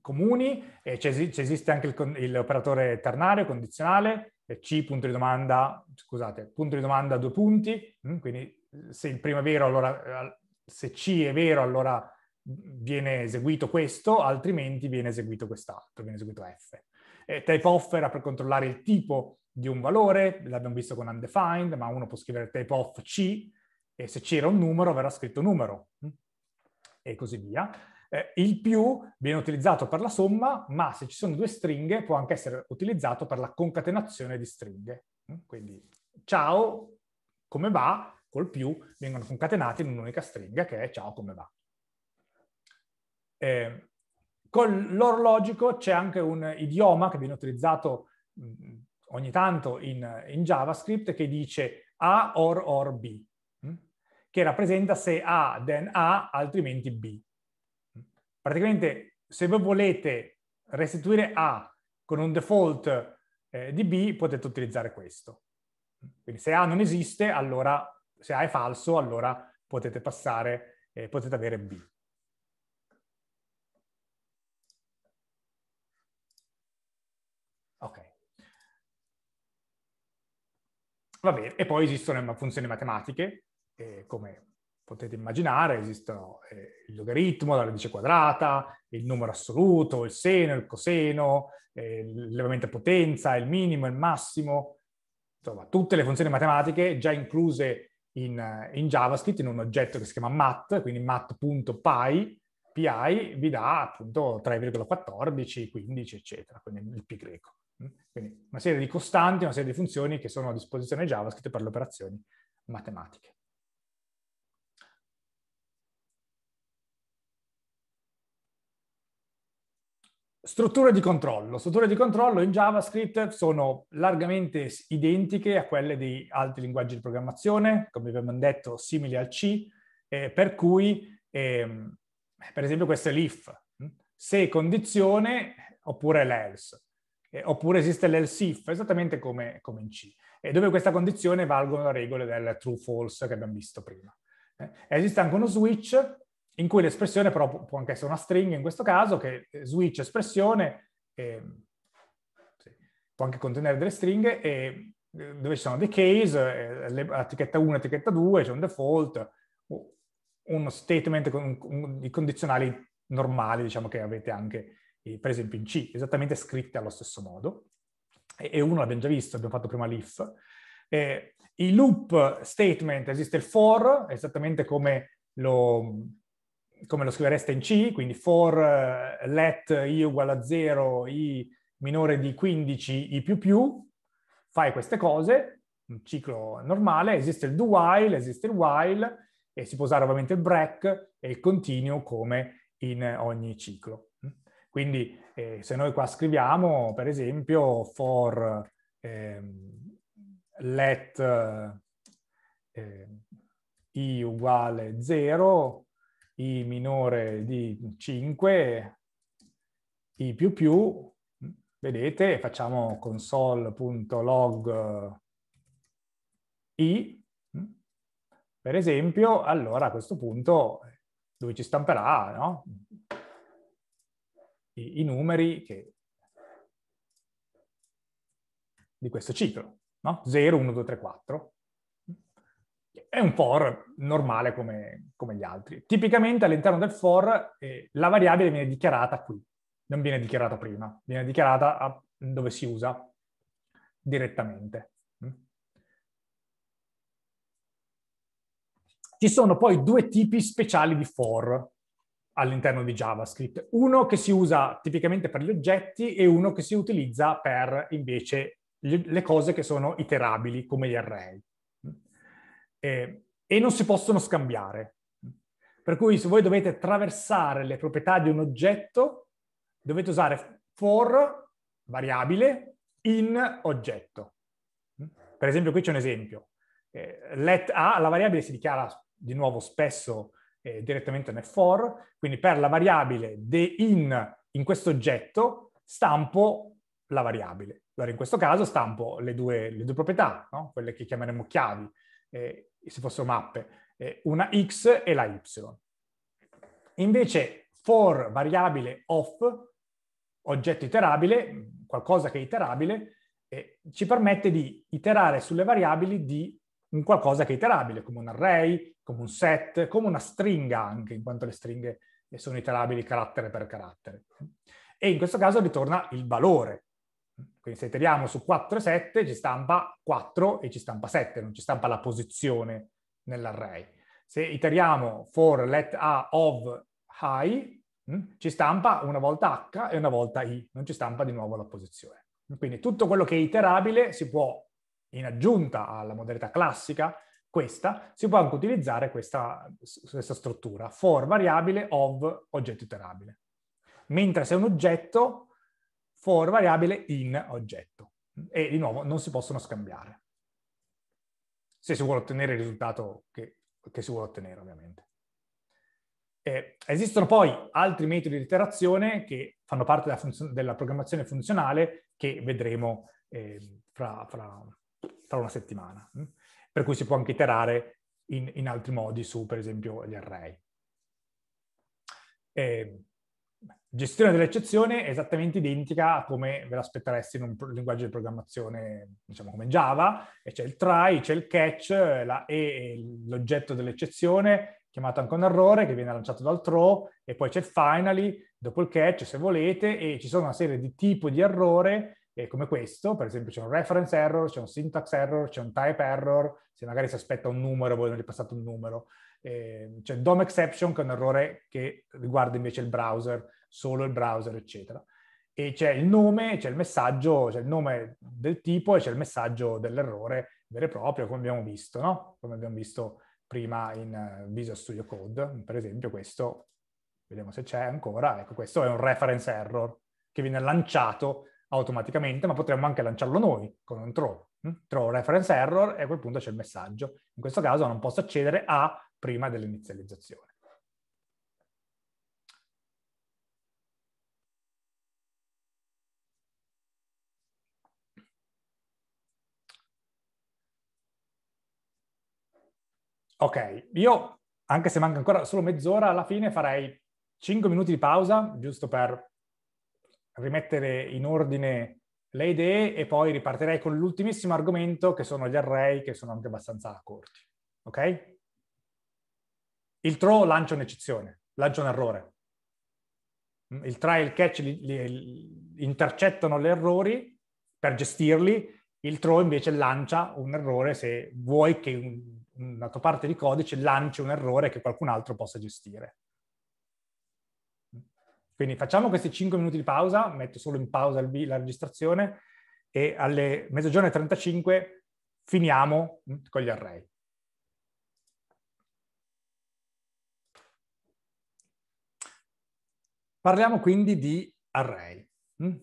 comuni, esiste anche l'operatore ternario, condizionale, C, punto di domanda, scusate, punto di domanda due punti, mm, quindi se il primo è vero, allora eh, se C è vero, allora viene eseguito questo, altrimenti viene eseguito quest'altro, viene eseguito f. E type off era per controllare il tipo di un valore, l'abbiamo visto con undefined, ma uno può scrivere type off c, e se c'era un numero verrà scritto numero, mm, e così via. Eh, il più viene utilizzato per la somma, ma se ci sono due stringhe può anche essere utilizzato per la concatenazione di stringhe. Mm. Quindi ciao, come va, col più vengono concatenati in un'unica stringa che è ciao, come va. Eh, con l'orologico c'è anche un idioma che viene utilizzato mh, mm, mm, ogni tanto in, in, JavaScript che dice A or or B, mh? Mm, che rappresenta se A then A, altrimenti B. Praticamente se voi volete restituire A con un default eh, di B, potete utilizzare questo. Quindi se A non esiste, allora se A è falso, allora potete passare, eh, potete avere B. Va bene, e poi esistono funzioni matematiche, eh, come potete immaginare, esistono eh, il logaritmo, la radice quadrata, il numero assoluto, il seno, il coseno, eh, l'elevamento a potenza, il minimo, il massimo, insomma tutte le funzioni matematiche già incluse in, in JavaScript, in un oggetto che si chiama mat, quindi mat.py, PI vi dà appunto 3,14, 15, eccetera, quindi il pi greco. Mm? Quindi una serie di costanti, una serie di funzioni che sono a disposizione JavaScript per le operazioni matematiche. Strutture di controllo. Strutture di controllo in JavaScript sono largamente identiche a quelle di altri linguaggi di programmazione, come abbiamo detto, simili al C, eh, per cui, eh, per esempio, questo è l'if. Mm? Se condizione, oppure l'else eh, oppure esiste l'ELSIF, esattamente come, come in C, e dove questa condizione valgono le regole del true-false che abbiamo visto prima. Eh, esiste anche uno switch in cui l'espressione però può anche essere una stringa in questo caso, che eh, switch espressione ehm, sì, può anche contenere delle stringhe e eh, dove ci sono dei case, l'etichetta 1, l'etichetta 2, c'è cioè un default, uno statement con i condizionali normali, diciamo, che avete anche per esempio in C, esattamente scritte allo stesso modo. E, uno l'abbiamo già visto, abbiamo fatto prima l'if. Eh, I loop statement esiste il for, esattamente come lo, come lo scrivereste in C, quindi for eh, let i uguale a 0, i minore di 15, i più più, fai queste cose, un ciclo normale, esiste il do while, esiste il while, e si può usare ovviamente il break e il continuo come in ogni ciclo. Quindi eh, se noi qua scriviamo, per esempio, for eh, let eh, i uguale 0, i minore di 5, i più più, vedete, facciamo console.log i, per esempio, allora a questo punto lui ci stamperà no? i, i numeri che, di questo ciclo, no? 0, 1, 2, 3, 4. È un for normale come, come gli altri. Tipicamente all'interno del for eh, la variabile viene dichiarata qui, non viene dichiarata prima, viene dichiarata a, dove si usa direttamente. Ci sono poi due tipi speciali di for, all'interno di JavaScript. Uno che si usa tipicamente per gli oggetti e uno che si utilizza per invece le cose che sono iterabili come gli array. E, e non si possono scambiare. Per cui se voi dovete attraversare le proprietà di un oggetto, dovete usare for variabile in oggetto. Per esempio qui c'è un esempio. Eh, let A, la variabile si dichiara di nuovo spesso eh, direttamente nel for, quindi per la variabile de in in questo oggetto stampo la variabile. Allora in questo caso stampo le due, le due proprietà, no? quelle che chiameremo chiavi, eh, se fossero mappe, eh, una x e la y. Invece for variabile off, oggetto iterabile, qualcosa che è iterabile, eh, ci permette di iterare sulle variabili di un qualcosa che è iterabile, come un array, come un set, come una stringa anche, in quanto le stringhe sono iterabili carattere per carattere. E in questo caso ritorna il valore. Quindi se iteriamo su 4 e 7 ci stampa 4 e ci stampa 7, non ci stampa la posizione nell'array. Se iteriamo for let a of high, mm, ci stampa una volta h e una volta i, non ci stampa di nuovo la posizione. Quindi tutto quello che è iterabile si può in aggiunta alla modalità classica, questa, si può anche utilizzare questa, questa struttura, for variabile of oggetto iterabile. Mentre se è un oggetto, for variabile in oggetto. E di nuovo non si possono scambiare. Se si vuole ottenere il risultato che, che si vuole ottenere, ovviamente. Eh, esistono poi altri metodi di iterazione che fanno parte della, della programmazione funzionale che vedremo eh, fra, fra, tra una settimana. Mm? Per cui si può anche iterare in, in altri modi su, per esempio, gli array. E, gestione dell'eccezione è esattamente identica a come ve l'aspettereste in un linguaggio di programmazione, diciamo come Java, e c'è il try, c'è il catch, eh, la e l'oggetto dell'eccezione, chiamato anche un errore, che viene lanciato dal throw, e poi c'è il finally, dopo il catch, se volete, e ci sono una serie di tipi di errore eh, come questo, per esempio c'è un reference error, c'è un syntax error, c'è un type error, se magari si aspetta un numero voi non gli passate un numero, eh, c'è DOM exception che è un errore che riguarda invece il browser, solo il browser, eccetera. E c'è il nome, c'è il messaggio, c'è il nome del tipo e c'è il messaggio dell'errore vero e proprio, come abbiamo visto, no? Come abbiamo visto prima in eh, Visual Studio Code, per esempio questo, vediamo se c'è ancora, ecco questo è un reference error che viene lanciato automaticamente, ma potremmo anche lanciarlo noi con un throw. Mm? Throw reference error e a quel punto c'è il messaggio. In questo caso non posso accedere a prima dell'inizializzazione. Ok, io anche se manca ancora solo mezz'ora, alla fine farei 5 minuti di pausa, giusto per rimettere in ordine le idee e poi ripartirei con l'ultimissimo argomento che sono gli array che sono anche abbastanza corti. Ok? Il throw lancia un'eccezione, lancia un errore. Il try e il catch li, li, intercettano gli errori per gestirli, il throw invece lancia un errore se vuoi che un, una tua parte di codice lanci un errore che qualcun altro possa gestire. Quindi facciamo questi 5 minuti di pausa, metto solo in pausa il, la registrazione e alle mezzogiorno e 35 finiamo mm, con gli array. Parliamo quindi di array. Mm.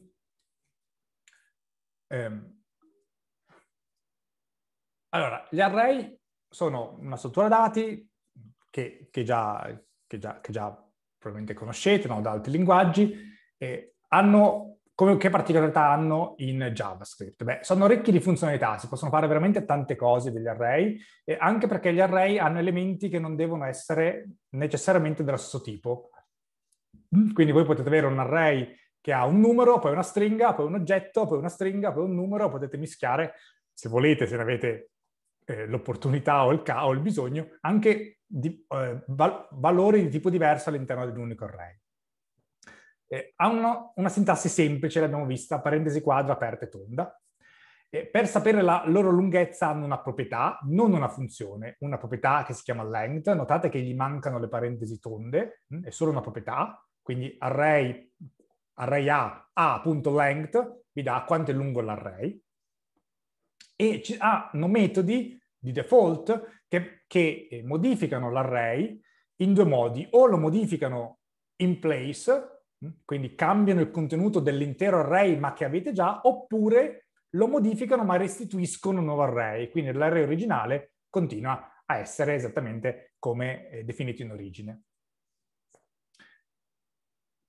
Ehm. Allora, gli array sono una struttura dati che, che, già, che, già, che già probabilmente conoscete, no? da altri linguaggi, eh, hanno, come, che particolarità hanno in JavaScript? Beh, sono ricchi di funzionalità, si possono fare veramente tante cose degli array, eh, anche perché gli array hanno elementi che non devono essere necessariamente dello stesso tipo. Quindi voi potete avere un array che ha un numero, poi una stringa, poi un oggetto, poi una stringa, poi un numero, potete mischiare, se volete, se ne avete eh, l'opportunità o il, ca- o il, bisogno, anche di, eh, val- valori di tipo diverso all'interno di un unico array. Eh, ha uno, una sintassi semplice, l'abbiamo vista, parentesi quadra, aperta e tonda. per sapere la loro lunghezza hanno una proprietà, non una funzione, una proprietà che si chiama length. Notate che gli mancano le parentesi tonde, mh? Hm, è solo una proprietà, quindi array, array A, A.length vi dà quanto è lungo l'array. E ci, hanno metodi di default che, che eh, modificano l'array in due modi, o lo modificano in place, mm, quindi cambiano il contenuto dell'intero array ma che avete già, oppure lo modificano ma restituiscono un nuovo array, quindi l'array originale continua a essere esattamente come eh, definito in origine.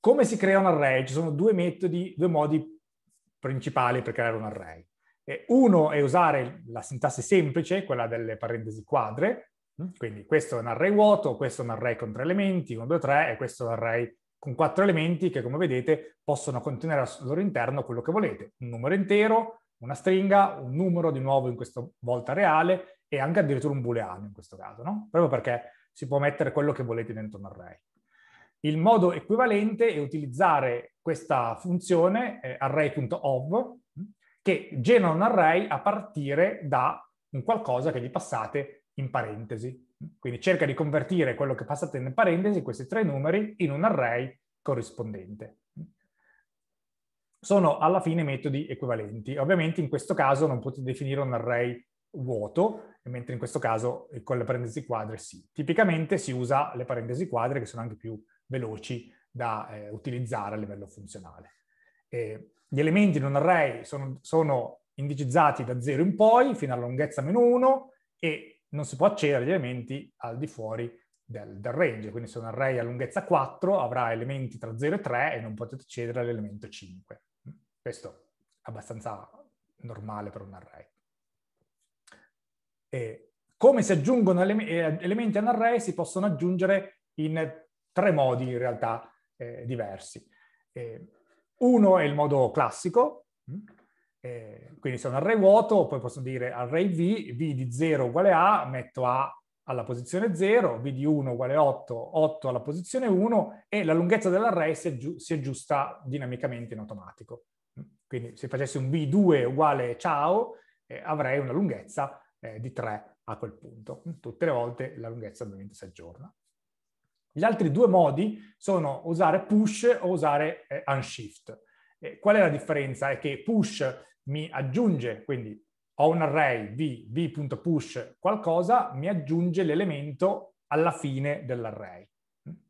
Come si crea un array? Ci sono due metodi, due modi principali per creare un array uno è usare la sintassi semplice, quella delle parentesi quadre, mm. quindi questo è un array vuoto, questo è un array con tre elementi, 1, 2, 3, e questo è un array con quattro elementi che, come vedete, possono contenere al loro interno quello che volete, un numero intero, una stringa, un numero di nuovo in questa volta reale e anche addirittura un booleano in questo caso, no? Proprio perché si può mettere quello che volete dentro un array. Il modo equivalente è utilizzare questa funzione eh, array.of, che genera un array a partire da un qualcosa che gli passate in parentesi. Quindi cerca di convertire quello che passate in parentesi, questi tre numeri, in un array corrispondente. Sono alla fine metodi equivalenti. Ovviamente in questo caso non potete definire un array vuoto, mentre in questo caso eh, con le parentesi quadre sì. Tipicamente si usa le parentesi quadre che sono anche più veloci da eh, utilizzare a livello funzionale. E gli elementi in un array sono, sono indicizzati da 0 in poi fino alla lunghezza meno 1 e non si può accedere agli elementi al di fuori del, del, range, quindi se un array a lunghezza 4 avrà elementi tra 0 e 3 e non potete accedere all'elemento 5. Questo è abbastanza normale per un array. E come si aggiungono eh, elementi a un array si possono aggiungere in tre modi in realtà eh, diversi. E uno è il modo classico, mm, eh, quindi se è un array vuoto, poi posso dire array v, v di 0 uguale a, metto a alla posizione 0, v di 1 uguale 8, 8 alla posizione 1 e la lunghezza dell'array si, aggiu si, aggiusta dinamicamente in automatico. Mm, quindi se facessi un v2 uguale ciao, eh, avrei una lunghezza eh, di 3 a quel punto. Mm, tutte le volte la lunghezza ovviamente si aggiorna. Gli altri due modi sono usare push o usare eh, unshift. Eh, qual è la differenza? È che push mi aggiunge, quindi ho un array v, v.push qualcosa, mi aggiunge l'elemento alla fine dell'array.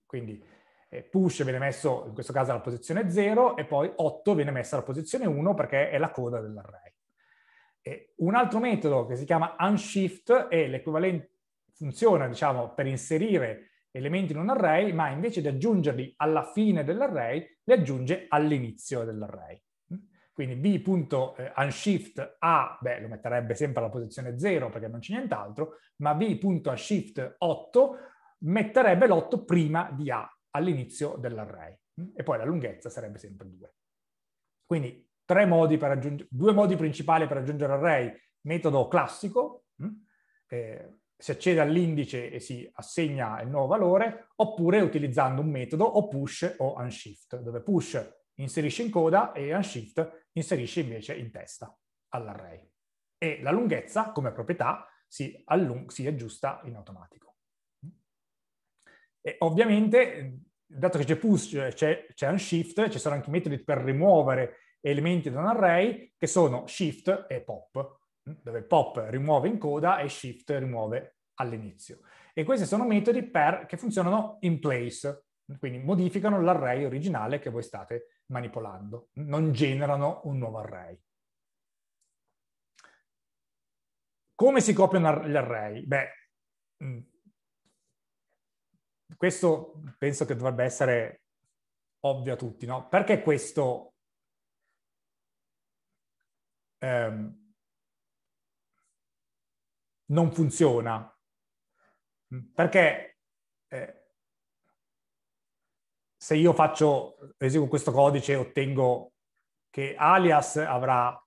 Quindi eh, push viene messo in questo caso alla posizione 0 e poi 8 viene messa alla posizione 1 perché è la coda dell'array. E un altro metodo che si chiama unshift è l'equivalente funziona diciamo, per inserire elementi in un array, ma invece di aggiungerli alla fine dell'array, li aggiunge all'inizio dell'array. Quindi b.unshift eh, a, beh, lo metterebbe sempre alla posizione 0 perché non c'è nient'altro, ma b.unshift 8 metterebbe l'8 prima di a, all'inizio dell'array. E poi la lunghezza sarebbe sempre 2. Quindi tre modi per aggiungere, due modi principali per aggiungere array, metodo classico, eh, si accede all'indice e si assegna il nuovo valore, oppure utilizzando un metodo o push o unshift, dove push inserisce in coda e unshift inserisce invece in testa all'array. E la lunghezza, come proprietà, si, si aggiusta in automatico. E ovviamente, dato che c'è push, c'è unshift, ci sono anche metodi per rimuovere elementi da un array, che sono shift e pop dove pop rimuove in coda e shift rimuove all'inizio. E questi sono metodi per, che funzionano in place, quindi modificano l'array originale che voi state manipolando, non generano un nuovo array. Come si copiano gli array? Beh, mm, questo penso che dovrebbe essere ovvio a tutti, no? Perché questo... Um, non funziona. Perché eh, se io faccio, eseguo questo codice, ottengo che alias avrà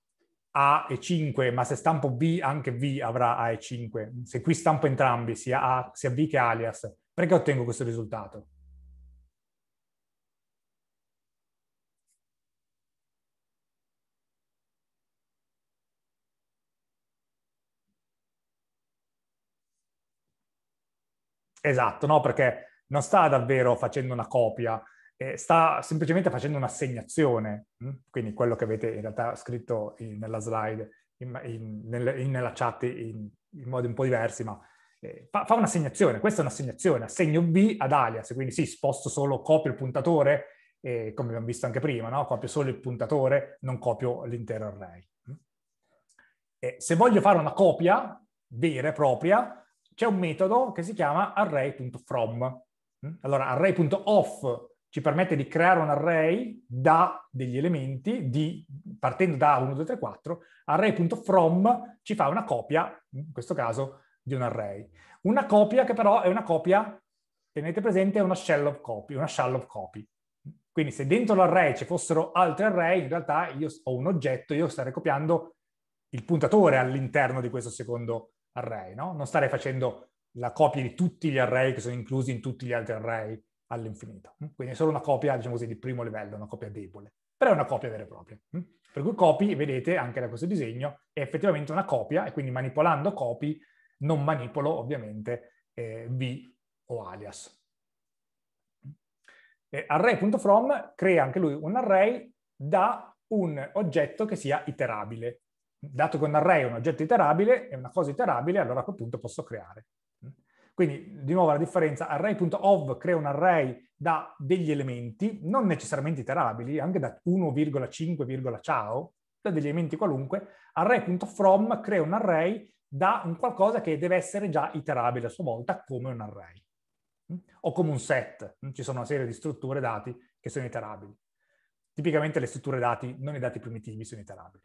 A e 5, ma se stampo B, anche V avrà A e 5. Se qui stampo entrambi, sia A sia B che alias, perché ottengo questo risultato? Esatto, no? Perché non sta davvero facendo una copia, eh, sta semplicemente facendo un'assegnazione, mh? Mm? quindi quello che avete in realtà scritto in, nella slide, in, in, nel, nella chat in, modi un po' diversi, ma eh, fa, fa, un'assegnazione, questa è un'assegnazione, assegno B ad alias, quindi sì, sposto solo, copio il puntatore, eh, come abbiamo visto anche prima, no? copio solo il puntatore, non copio l'intero array. Mm? se voglio fare una copia vera e propria, c'è un metodo che si chiama array.from. Mm? Allora, array.off ci permette di creare un array da degli elementi, di, partendo da 1, 2, 3, 4, array.from ci fa una copia, in questo caso, di un array. Una copia che però è una copia, tenete presente, è una shell of copy, una shell of copy. Quindi se dentro l'array ci fossero altri array, in realtà io ho un oggetto, io starei copiando il puntatore all'interno di questo secondo array array, no? Non stare facendo la copia di tutti gli array che sono inclusi in tutti gli altri array all'infinito. Mm? Quindi è solo una copia, diciamo così, di primo livello, una copia debole, però è una copia vera e propria. Mm? Per cui copy, vedete, anche da questo disegno, è effettivamente una copia e quindi manipolando copy non manipolo ovviamente eh, v o alias. Eh, array.from crea anche lui un array da un oggetto che sia iterabile dato che un array è un oggetto iterabile, è una cosa iterabile, allora a quel punto posso creare. Quindi, di nuovo, la differenza, array.ov crea un array da degli elementi, non necessariamente iterabili, anche da 1,5, ciao, da degli elementi qualunque, array.from crea un array da un qualcosa che deve essere già iterabile a sua volta come un array mm, o come un set. Mm, ci sono una serie di strutture dati che sono iterabili. Tipicamente le strutture dati, non i dati primitivi, sono iterabili.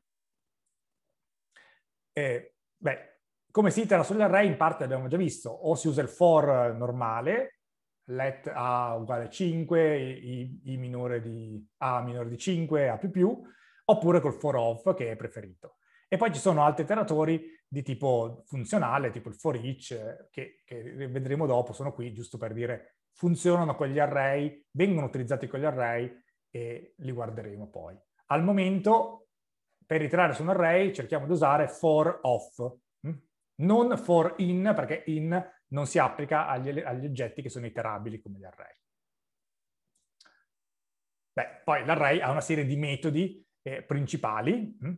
Eh, beh, come si itera array in parte abbiamo già visto, o si usa il for normale, let a uguale 5, i, i minore di a minore di 5, a più più, oppure col for of che è preferito. E poi ci sono altri iteratori di tipo funzionale, tipo il for each, che, che vedremo dopo, sono qui giusto per dire funzionano con gli array, vengono utilizzati con gli array e li guarderemo poi. Al momento per iterare su un array cerchiamo di usare for off, mm? non for in, perché in non si applica agli, agli oggetti che sono iterabili come gli array. Beh, poi l'array ha una serie di metodi eh, principali, mm?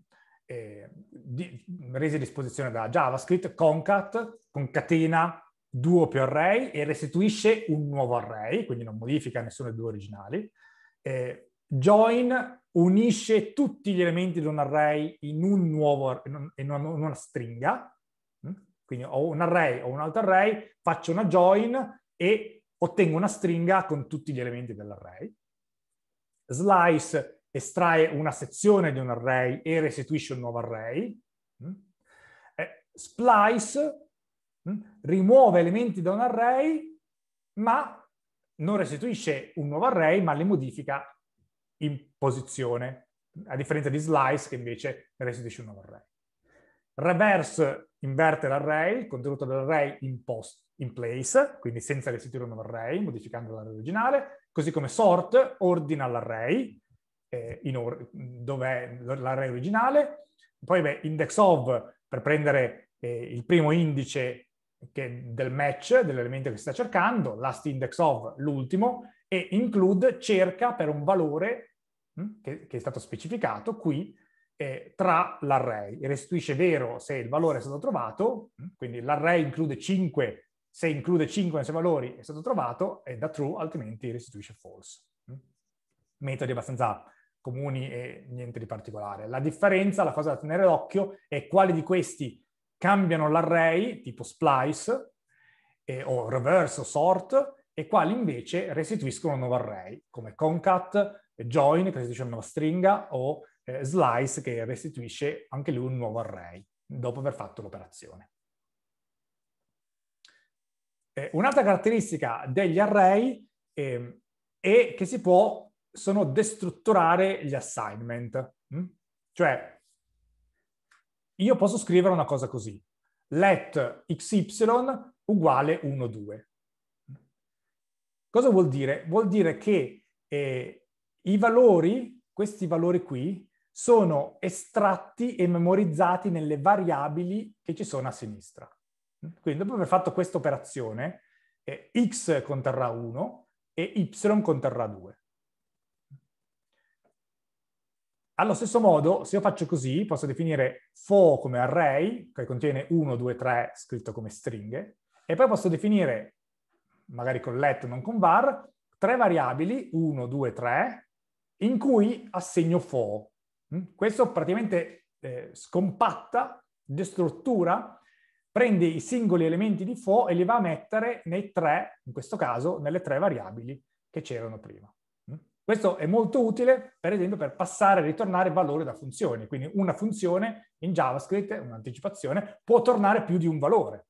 eh, di, resi a disposizione da JavaScript, concat, concatena due o più array e restituisce un nuovo array, quindi non modifica nessuno dei due originali. Eh, join unisce tutti gli elementi di un array in, un nuovo, in una stringa, mm? quindi ho un array o un altro array, faccio una join e ottengo una stringa con tutti gli elementi dell'array. Slice estrae una sezione di un array e restituisce un nuovo array. Mm? Eh, splice mm? rimuove elementi da un array, ma non restituisce un nuovo array, ma li modifica in posizione, a differenza di slice che invece restituisce un nuovo array. Reverse inverte l'array, il contenuto dell'array in, post, in place, quindi senza restituire un nuovo array, modificando l'array originale, così come sort ordina l'array, eh, or dove è l'array originale, poi beh, index of per prendere eh, il primo indice che, del match, dell'elemento che si sta cercando, last index of l'ultimo, e include cerca per un valore Mm, che, che è stato specificato qui, eh, tra l'array restituisce vero se il valore è stato trovato, mm, quindi l'array include 5 se include 5 nei suoi valori è stato trovato, è da true, altrimenti restituisce false. Mm. Metodi abbastanza comuni e niente di particolare. La differenza, la cosa da tenere d'occhio, è quali di questi cambiano l'array, tipo splice, eh, o reverse o sort, e quali invece restituiscono un nuovo array, come concat, join che restituisce una nuova stringa o eh, slice che restituisce anche lui un nuovo array dopo aver fatto l'operazione. Eh, un'altra caratteristica degli array eh, è che si può sono destrutturare gli assignment. Hm? Cioè, io posso scrivere una cosa così, let xy uguale 1, 2. Cosa vuol dire? Vuol dire che eh, i valori, questi valori qui, sono estratti e memorizzati nelle variabili che ci sono a sinistra. Quindi dopo aver fatto questa operazione, eh, x conterrà 1 e y conterrà 2. Allo stesso modo, se io faccio così, posso definire fo come array, che contiene 1, 2, 3 scritto come stringhe, e poi posso definire, magari con let, non con var, tre variabili, 1, 2, 3, in cui assegno fo. Mm? Questo praticamente eh, scompatta, destruttura, prende i singoli elementi di fo e li va a mettere nei tre, in questo caso, nelle tre variabili che c'erano prima. Mm? Questo è molto utile, per esempio, per passare e ritornare valori da funzioni. Quindi una funzione in JavaScript, un'anticipazione, può tornare più di un valore.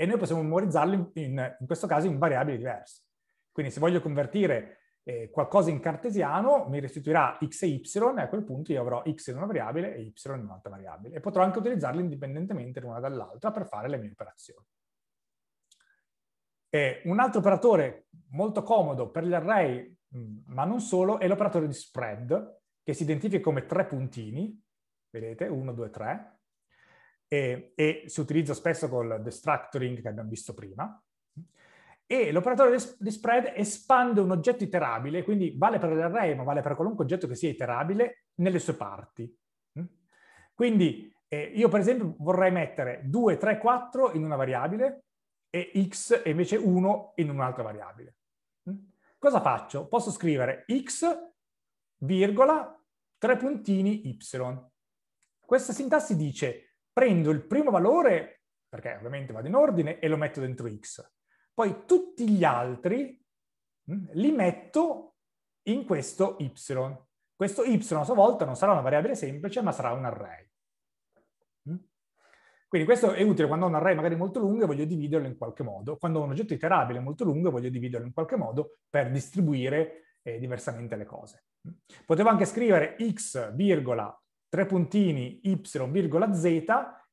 E noi possiamo memorizzarlo, in, in questo caso, in variabili diverse. Quindi se voglio convertire eh, qualcosa in cartesiano mi restituirà x e y e a quel punto io avrò x in una variabile e y in un'altra variabile e potrò anche utilizzarli indipendentemente l'una dall'altra per fare le mie operazioni. E un altro operatore molto comodo per gli array, ma non solo, è l'operatore di spread, che si identifica come tre puntini, vedete, 1, 2, 3, e, si utilizza spesso col destructuring che abbiamo visto prima e l'operatore di spread espande un oggetto iterabile, quindi vale per l'array, ma vale per qualunque oggetto che sia iterabile, nelle sue parti. Mm? Quindi eh, io per esempio vorrei mettere 2, 3, 4 in una variabile e x e invece 1 in un'altra variabile. Mm? Cosa faccio? Posso scrivere x, virgola, tre puntini, y. Questa sintassi dice prendo il primo valore, perché ovviamente vado in ordine, e lo metto dentro x. Poi tutti gli altri mm, li metto in questo y. Questo y a sua volta non sarà una variabile semplice, ma sarà un array. Mm. Quindi questo è utile quando ho un array magari molto lungo e voglio dividerlo in qualche modo, quando ho un oggetto iterabile molto lungo e voglio dividerlo in qualche modo per distribuire eh, diversamente le cose. Mm. Potevo anche scrivere x, virgola, tre puntini, y, virgola, z,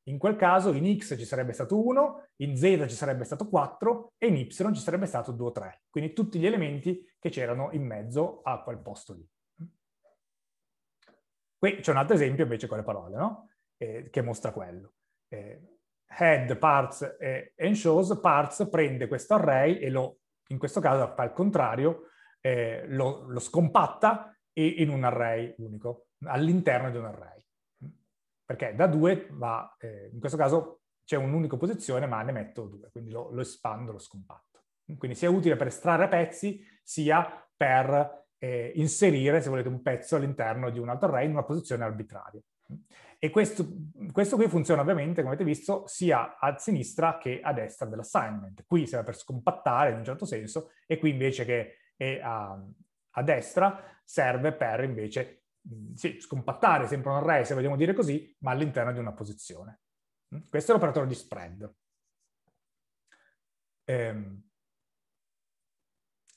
in quel caso in x ci sarebbe stato 1, in z ci sarebbe stato 4 e in y ci sarebbe stato 2 o 3. Quindi tutti gli elementi che c'erano in mezzo a quel posto lì. Qui c'è un altro esempio invece con le parole, no? eh, che mostra quello. Eh, head, parts e eh, shows, parts prende questo array e lo, in questo caso fa il contrario, eh, lo, lo scompatta in un array unico, all'interno di un array perché da due va, eh, in questo caso c'è un'unica posizione ma ne metto due, quindi lo, lo espando, lo scompatto. Quindi sia utile per estrarre pezzi sia per eh, inserire, se volete, un pezzo all'interno di un altro array in una posizione arbitraria. E questo, questo, qui funziona ovviamente, come avete visto, sia a sinistra che a destra dell'assignment. Qui serve per scompattare in un certo senso e qui invece che a, a destra serve per invece Mm, sì, scompattare, sembra un array se vogliamo dire così, ma all'interno di una posizione. Mm, questo è l'operatore di spread. Ehm.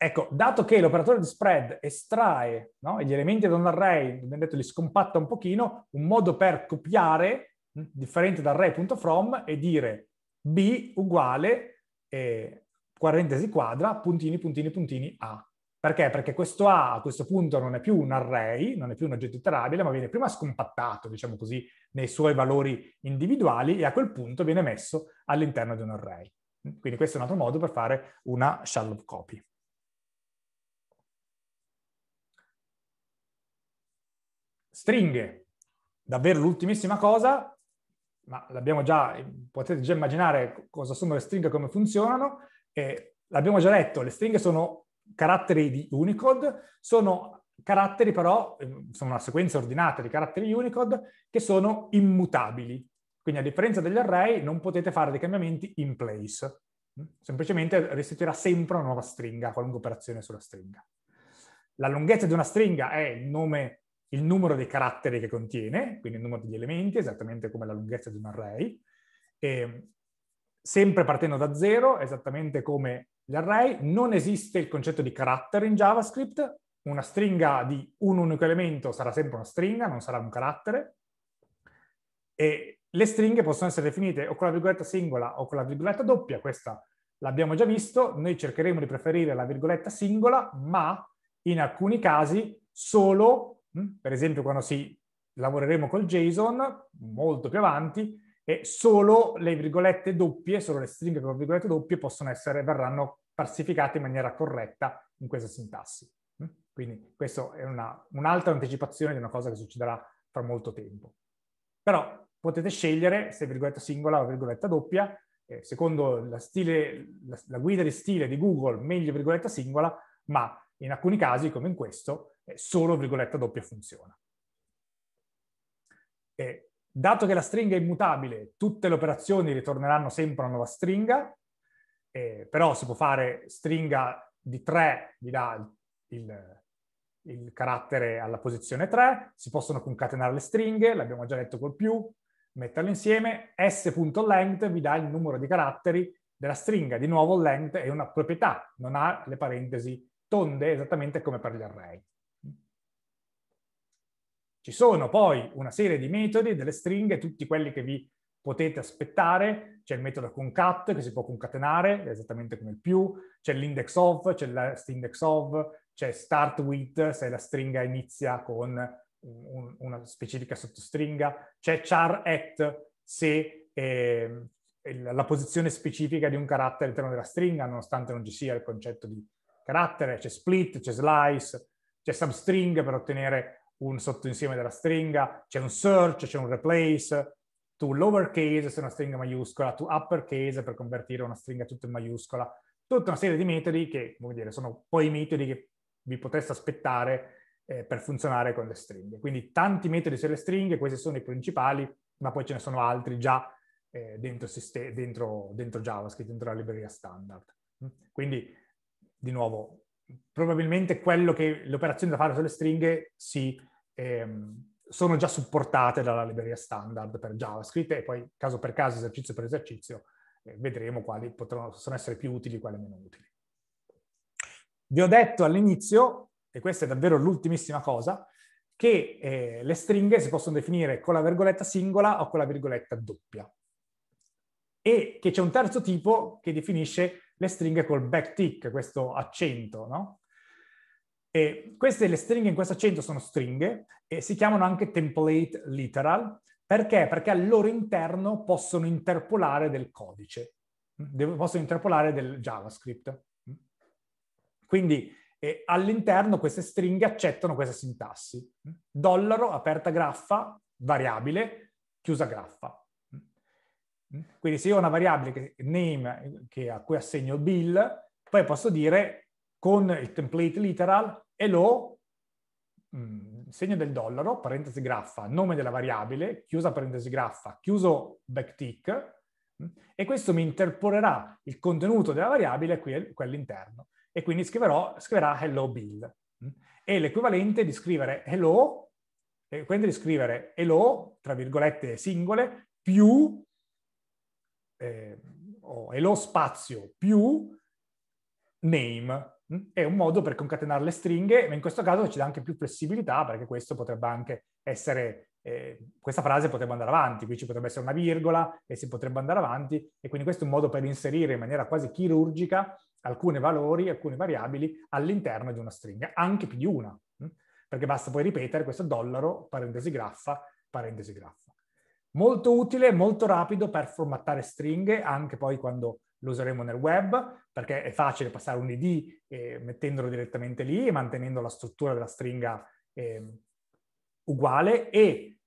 Ecco, dato che l'operatore di spread estrae no, gli elementi da un array, abbiamo detto li scompatta un pochino, un modo per copiare, mm, differente da array.from, è dire b uguale, eh, parentesi quadra, puntini, puntini, puntini, a. Perché? Perché questo A a questo punto non è più un array, non è più un oggetto iterabile, ma viene prima scompattato, diciamo così, nei suoi valori individuali e a quel punto viene messo all'interno di un array. Quindi questo è un altro modo per fare una shallow copy. Stringhe, davvero l'ultimissima cosa, ma l'abbiamo già, potete già immaginare cosa sono le stringhe e come funzionano. E l'abbiamo già detto, le stringhe sono caratteri di Unicode, sono caratteri però, ehm, sono una sequenza ordinata di caratteri Unicode che sono immutabili. Quindi a differenza degli array non potete fare dei cambiamenti in place. Mm? Semplicemente restituirà sempre una nuova stringa, qualunque operazione sulla stringa. La lunghezza di una stringa è il, nome, il numero dei caratteri che contiene, quindi il numero degli elementi, esattamente come la lunghezza di un array. E ehm, sempre partendo da zero, esattamente come gli array, non esiste il concetto di carattere in JavaScript, una stringa di un unico elemento sarà sempre una stringa, non sarà un carattere, e le stringhe possono essere definite o con la virgoletta singola o con la virgoletta doppia, questa l'abbiamo già visto, noi cercheremo di preferire la virgoletta singola, ma in alcuni casi solo, mm, per esempio quando si lavoreremo col JSON, molto più avanti, e solo le virgolette doppie, solo le stringhe con virgolette doppie possono essere, verranno parsificate in maniera corretta in questa sintassi. Mm? Quindi questa è una, un'altra anticipazione di una cosa che succederà fra molto tempo. Però potete scegliere se virgoletta singola o virgoletta doppia, eh, secondo la, stile, la, la, guida di stile di Google, meglio virgoletta singola, ma in alcuni casi, come in questo, eh, solo virgoletta doppia funziona. E Dato che la stringa è immutabile, tutte le operazioni ritorneranno sempre a una nuova stringa, eh, però si può fare stringa di 3, mi dà il, il, il carattere alla posizione 3, si possono concatenare le stringhe, l'abbiamo già detto col più, metterle insieme, s.length vi dà il numero di caratteri della stringa, di nuovo length è una proprietà, non ha le parentesi tonde esattamente come per gli array. Ci sono poi una serie di metodi, delle stringhe, tutti quelli che vi potete aspettare, c'è il metodo concat che si può concatenare, esattamente come il più, c'è l'index of, c'è l'index of, c'è start with, se la stringa inizia con un, una specifica sottostringa, c'è char at, se eh, la posizione specifica di un carattere all'interno della stringa, nonostante non ci sia il concetto di carattere, c'è split, c'è slice, c'è substring per ottenere un sottoinsieme della stringa, c'è un search, c'è un replace, to lowercase se è una stringa maiuscola, to uppercase per convertire una stringa tutta in maiuscola, tutta una serie di metodi che, come dire, sono poi i metodi che vi potreste aspettare eh, per funzionare con le stringhe. Quindi tanti metodi sulle stringhe, questi sono i principali, ma poi ce ne sono altri già eh, dentro, dentro, dentro JavaScript, dentro la libreria standard. Mm? Quindi, di nuovo, probabilmente quello che le operazioni da fare sulle stringhe sì, ehm, sono già supportate dalla libreria standard per JavaScript e poi caso per caso, esercizio per esercizio, eh, vedremo quali possono essere più utili e quali meno utili. Vi ho detto all'inizio, e questa è davvero l'ultimissima cosa, che eh, le stringhe si possono definire con la virgoletta singola o con la virgoletta doppia. E che c'è un terzo tipo che definisce le stringhe col back tick, questo accento, no? E queste le stringhe in questo accento sono stringhe e si chiamano anche template literal. Perché? Perché al loro interno possono interpolare del codice, possono interpolare del JavaScript. Quindi eh, all'interno queste stringhe accettano questa sintassi. Dollaro, aperta graffa, variabile, chiusa graffa. Mm? Quindi se io ho una variabile che, name che, a cui assegno bill, poi posso dire con il template literal hello, mm, segno del dollaro, parentesi graffa, nome della variabile, chiusa parentesi graffa, chiuso backtick, mm? e questo mi interpolerà il contenuto della variabile qui, all'interno. E quindi scriverò, scriverà hello bill. Mh, e l'equivalente di scrivere hello, l'equivalente di scrivere hello, tra virgolette singole, più eh, oh, e lo spazio più name mm, è un modo per concatenare le stringhe, ma in questo caso ci dà anche più flessibilità perché questo potrebbe anche essere, eh, questa frase potrebbe andare avanti, qui ci potrebbe essere una virgola e si potrebbe andare avanti e quindi questo è un modo per inserire in maniera quasi chirurgica alcuni valori, alcune variabili all'interno di una stringa, anche più di una, mm. perché basta poi ripetere questo dollaro, parentesi graffa, parentesi graffa. Molto utile, molto rapido per formattare stringhe, anche poi quando lo useremo nel web, perché è facile passare un ID eh, mettendolo direttamente lì e mantenendo la struttura della stringa eh, uguale e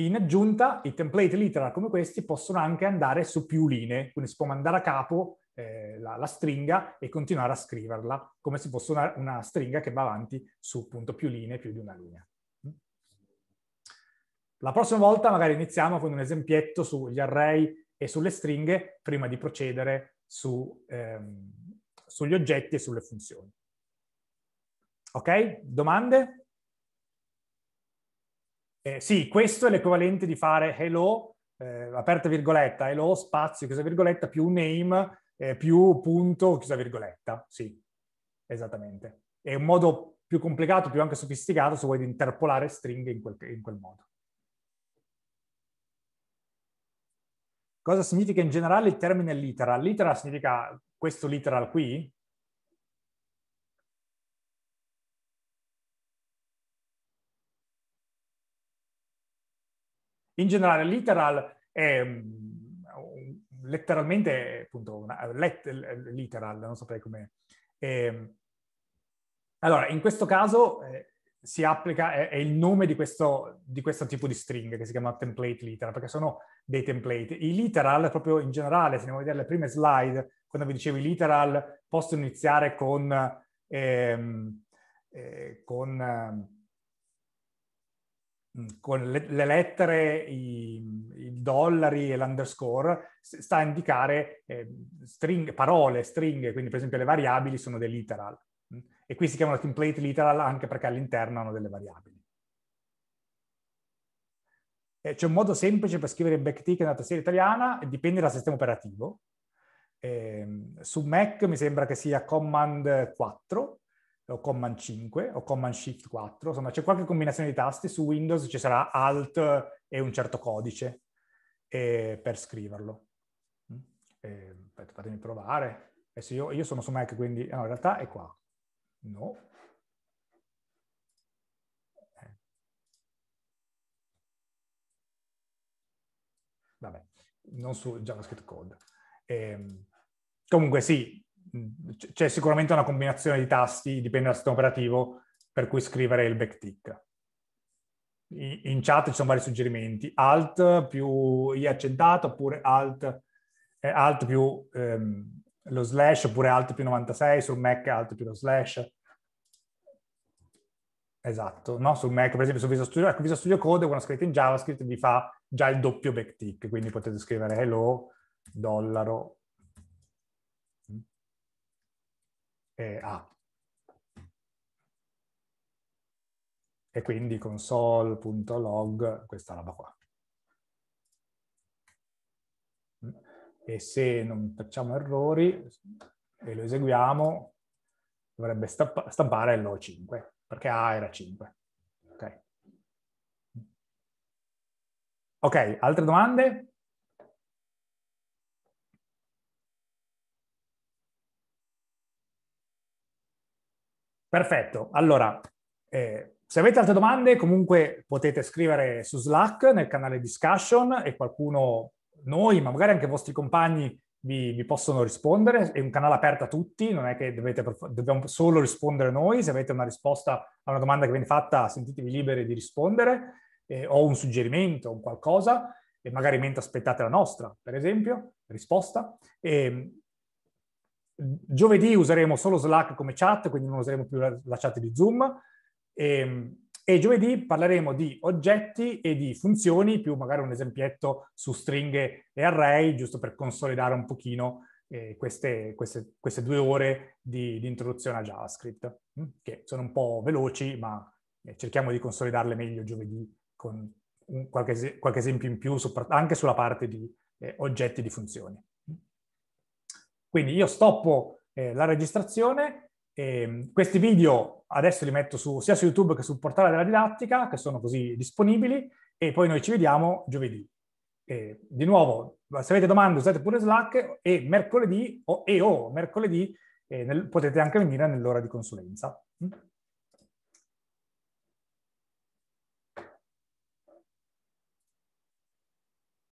in aggiunta i template literal come questi possono anche andare su più linee, quindi si può mandare a capo eh, la, la, stringa e continuare a scriverla come se fosse una, una stringa che va avanti su appunto più linee, più di una linea. La prossima volta magari iniziamo con un esempietto sugli array e sulle stringhe prima di procedere su, ehm, sugli oggetti e sulle funzioni. Ok? Domande? Eh, sì, questo è l'equivalente di fare hello, eh, aperta virgoletta, hello, spazio, chiusa virgoletta, più name, eh, più punto, chiusa virgoletta. Sì, esattamente. È un modo più complicato, più anche sofisticato, se vuoi, interpolare stringhe in quel, in quel modo. Cosa significa in generale il termine literal? Literal significa questo literal qui? In generale literal è mm, letteralmente appunto una, let, literal, non saprei come. Mm, allora, in questo caso eh, si applica, è, è il nome di questo, di questo, tipo di string che si chiama template literal, perché sono dei template. I literal, proprio in generale, se andiamo a vedere le prime slide, quando vi dicevo i literal, possono iniziare con, ehm, eh, con, ehm, mm, con le, le, lettere, i, i dollari e l'underscore, sta a indicare eh, string, parole, stringhe, quindi per esempio le variabili sono dei literal. E qui si chiamano template literal anche perché all'interno hanno delle variabili. c'è un modo semplice per scrivere in backtick nella tastiera italiana, dipende dal sistema operativo. Ehm, su Mac mi sembra che sia Command 4 o Command 5 o Command Shift 4, insomma c'è qualche combinazione di tasti, su Windows ci sarà Alt e un certo codice eh, per scriverlo. Mm? Ehm, fatemi provare. io, io sono su Mac, quindi no, in realtà è qua. No. Eh. Vabbè, non su JavaScript code. Ehm, comunque sì, c'è sicuramente una combinazione di tasti, dipende dal sistema operativo, per cui scrivere il backtick. In chat ci sono vari suggerimenti. Alt più I accentato oppure Alt, eh, alt più ehm, lo slash oppure alt più 96, sul Mac alt più lo slash. Esatto, no? Sul Mac, per esempio, su Visual Studio, ecco, Visual Studio Code, quando scrivete in JavaScript, vi fa già il doppio backtick, quindi potete scrivere hello, dollaro mm, e a. E quindi console.log, questa roba qua. e se non facciamo errori e lo eseguiamo dovrebbe stampare l'O5 perché A era 5. Ok, ok altre domande? Perfetto, allora eh, se avete altre domande comunque potete scrivere su Slack nel canale discussion e qualcuno noi, ma magari anche i vostri compagni, vi, vi, possono rispondere. È un canale aperto a tutti, non è che dovete, dobbiamo solo rispondere noi. Se avete una risposta a una domanda che viene fatta, sentitevi liberi di rispondere, eh, o un suggerimento, o qualcosa, e magari mentre aspettate la nostra, per esempio, risposta. E, giovedì useremo solo Slack come chat, quindi non useremo più la, la chat di Zoom. E, e giovedì parleremo di oggetti e di funzioni, più magari un esempietto su stringhe e array, giusto per consolidare un pochino eh, queste, queste, queste, due ore di, di, introduzione a JavaScript, mm, che sono un po' veloci, ma eh, cerchiamo di consolidarle meglio giovedì con un, qualche, qualche, esempio in più, anche sulla parte di eh, oggetti e di funzioni. Mm. Quindi io stoppo eh, la registrazione e ehm, questi video adesso li metto su, sia su YouTube che sul portale della didattica, che sono così disponibili, e poi noi ci vediamo giovedì. E di nuovo, se avete domande usate pure Slack e mercoledì o, e o mercoledì eh, nel, potete anche venire nell'ora di consulenza.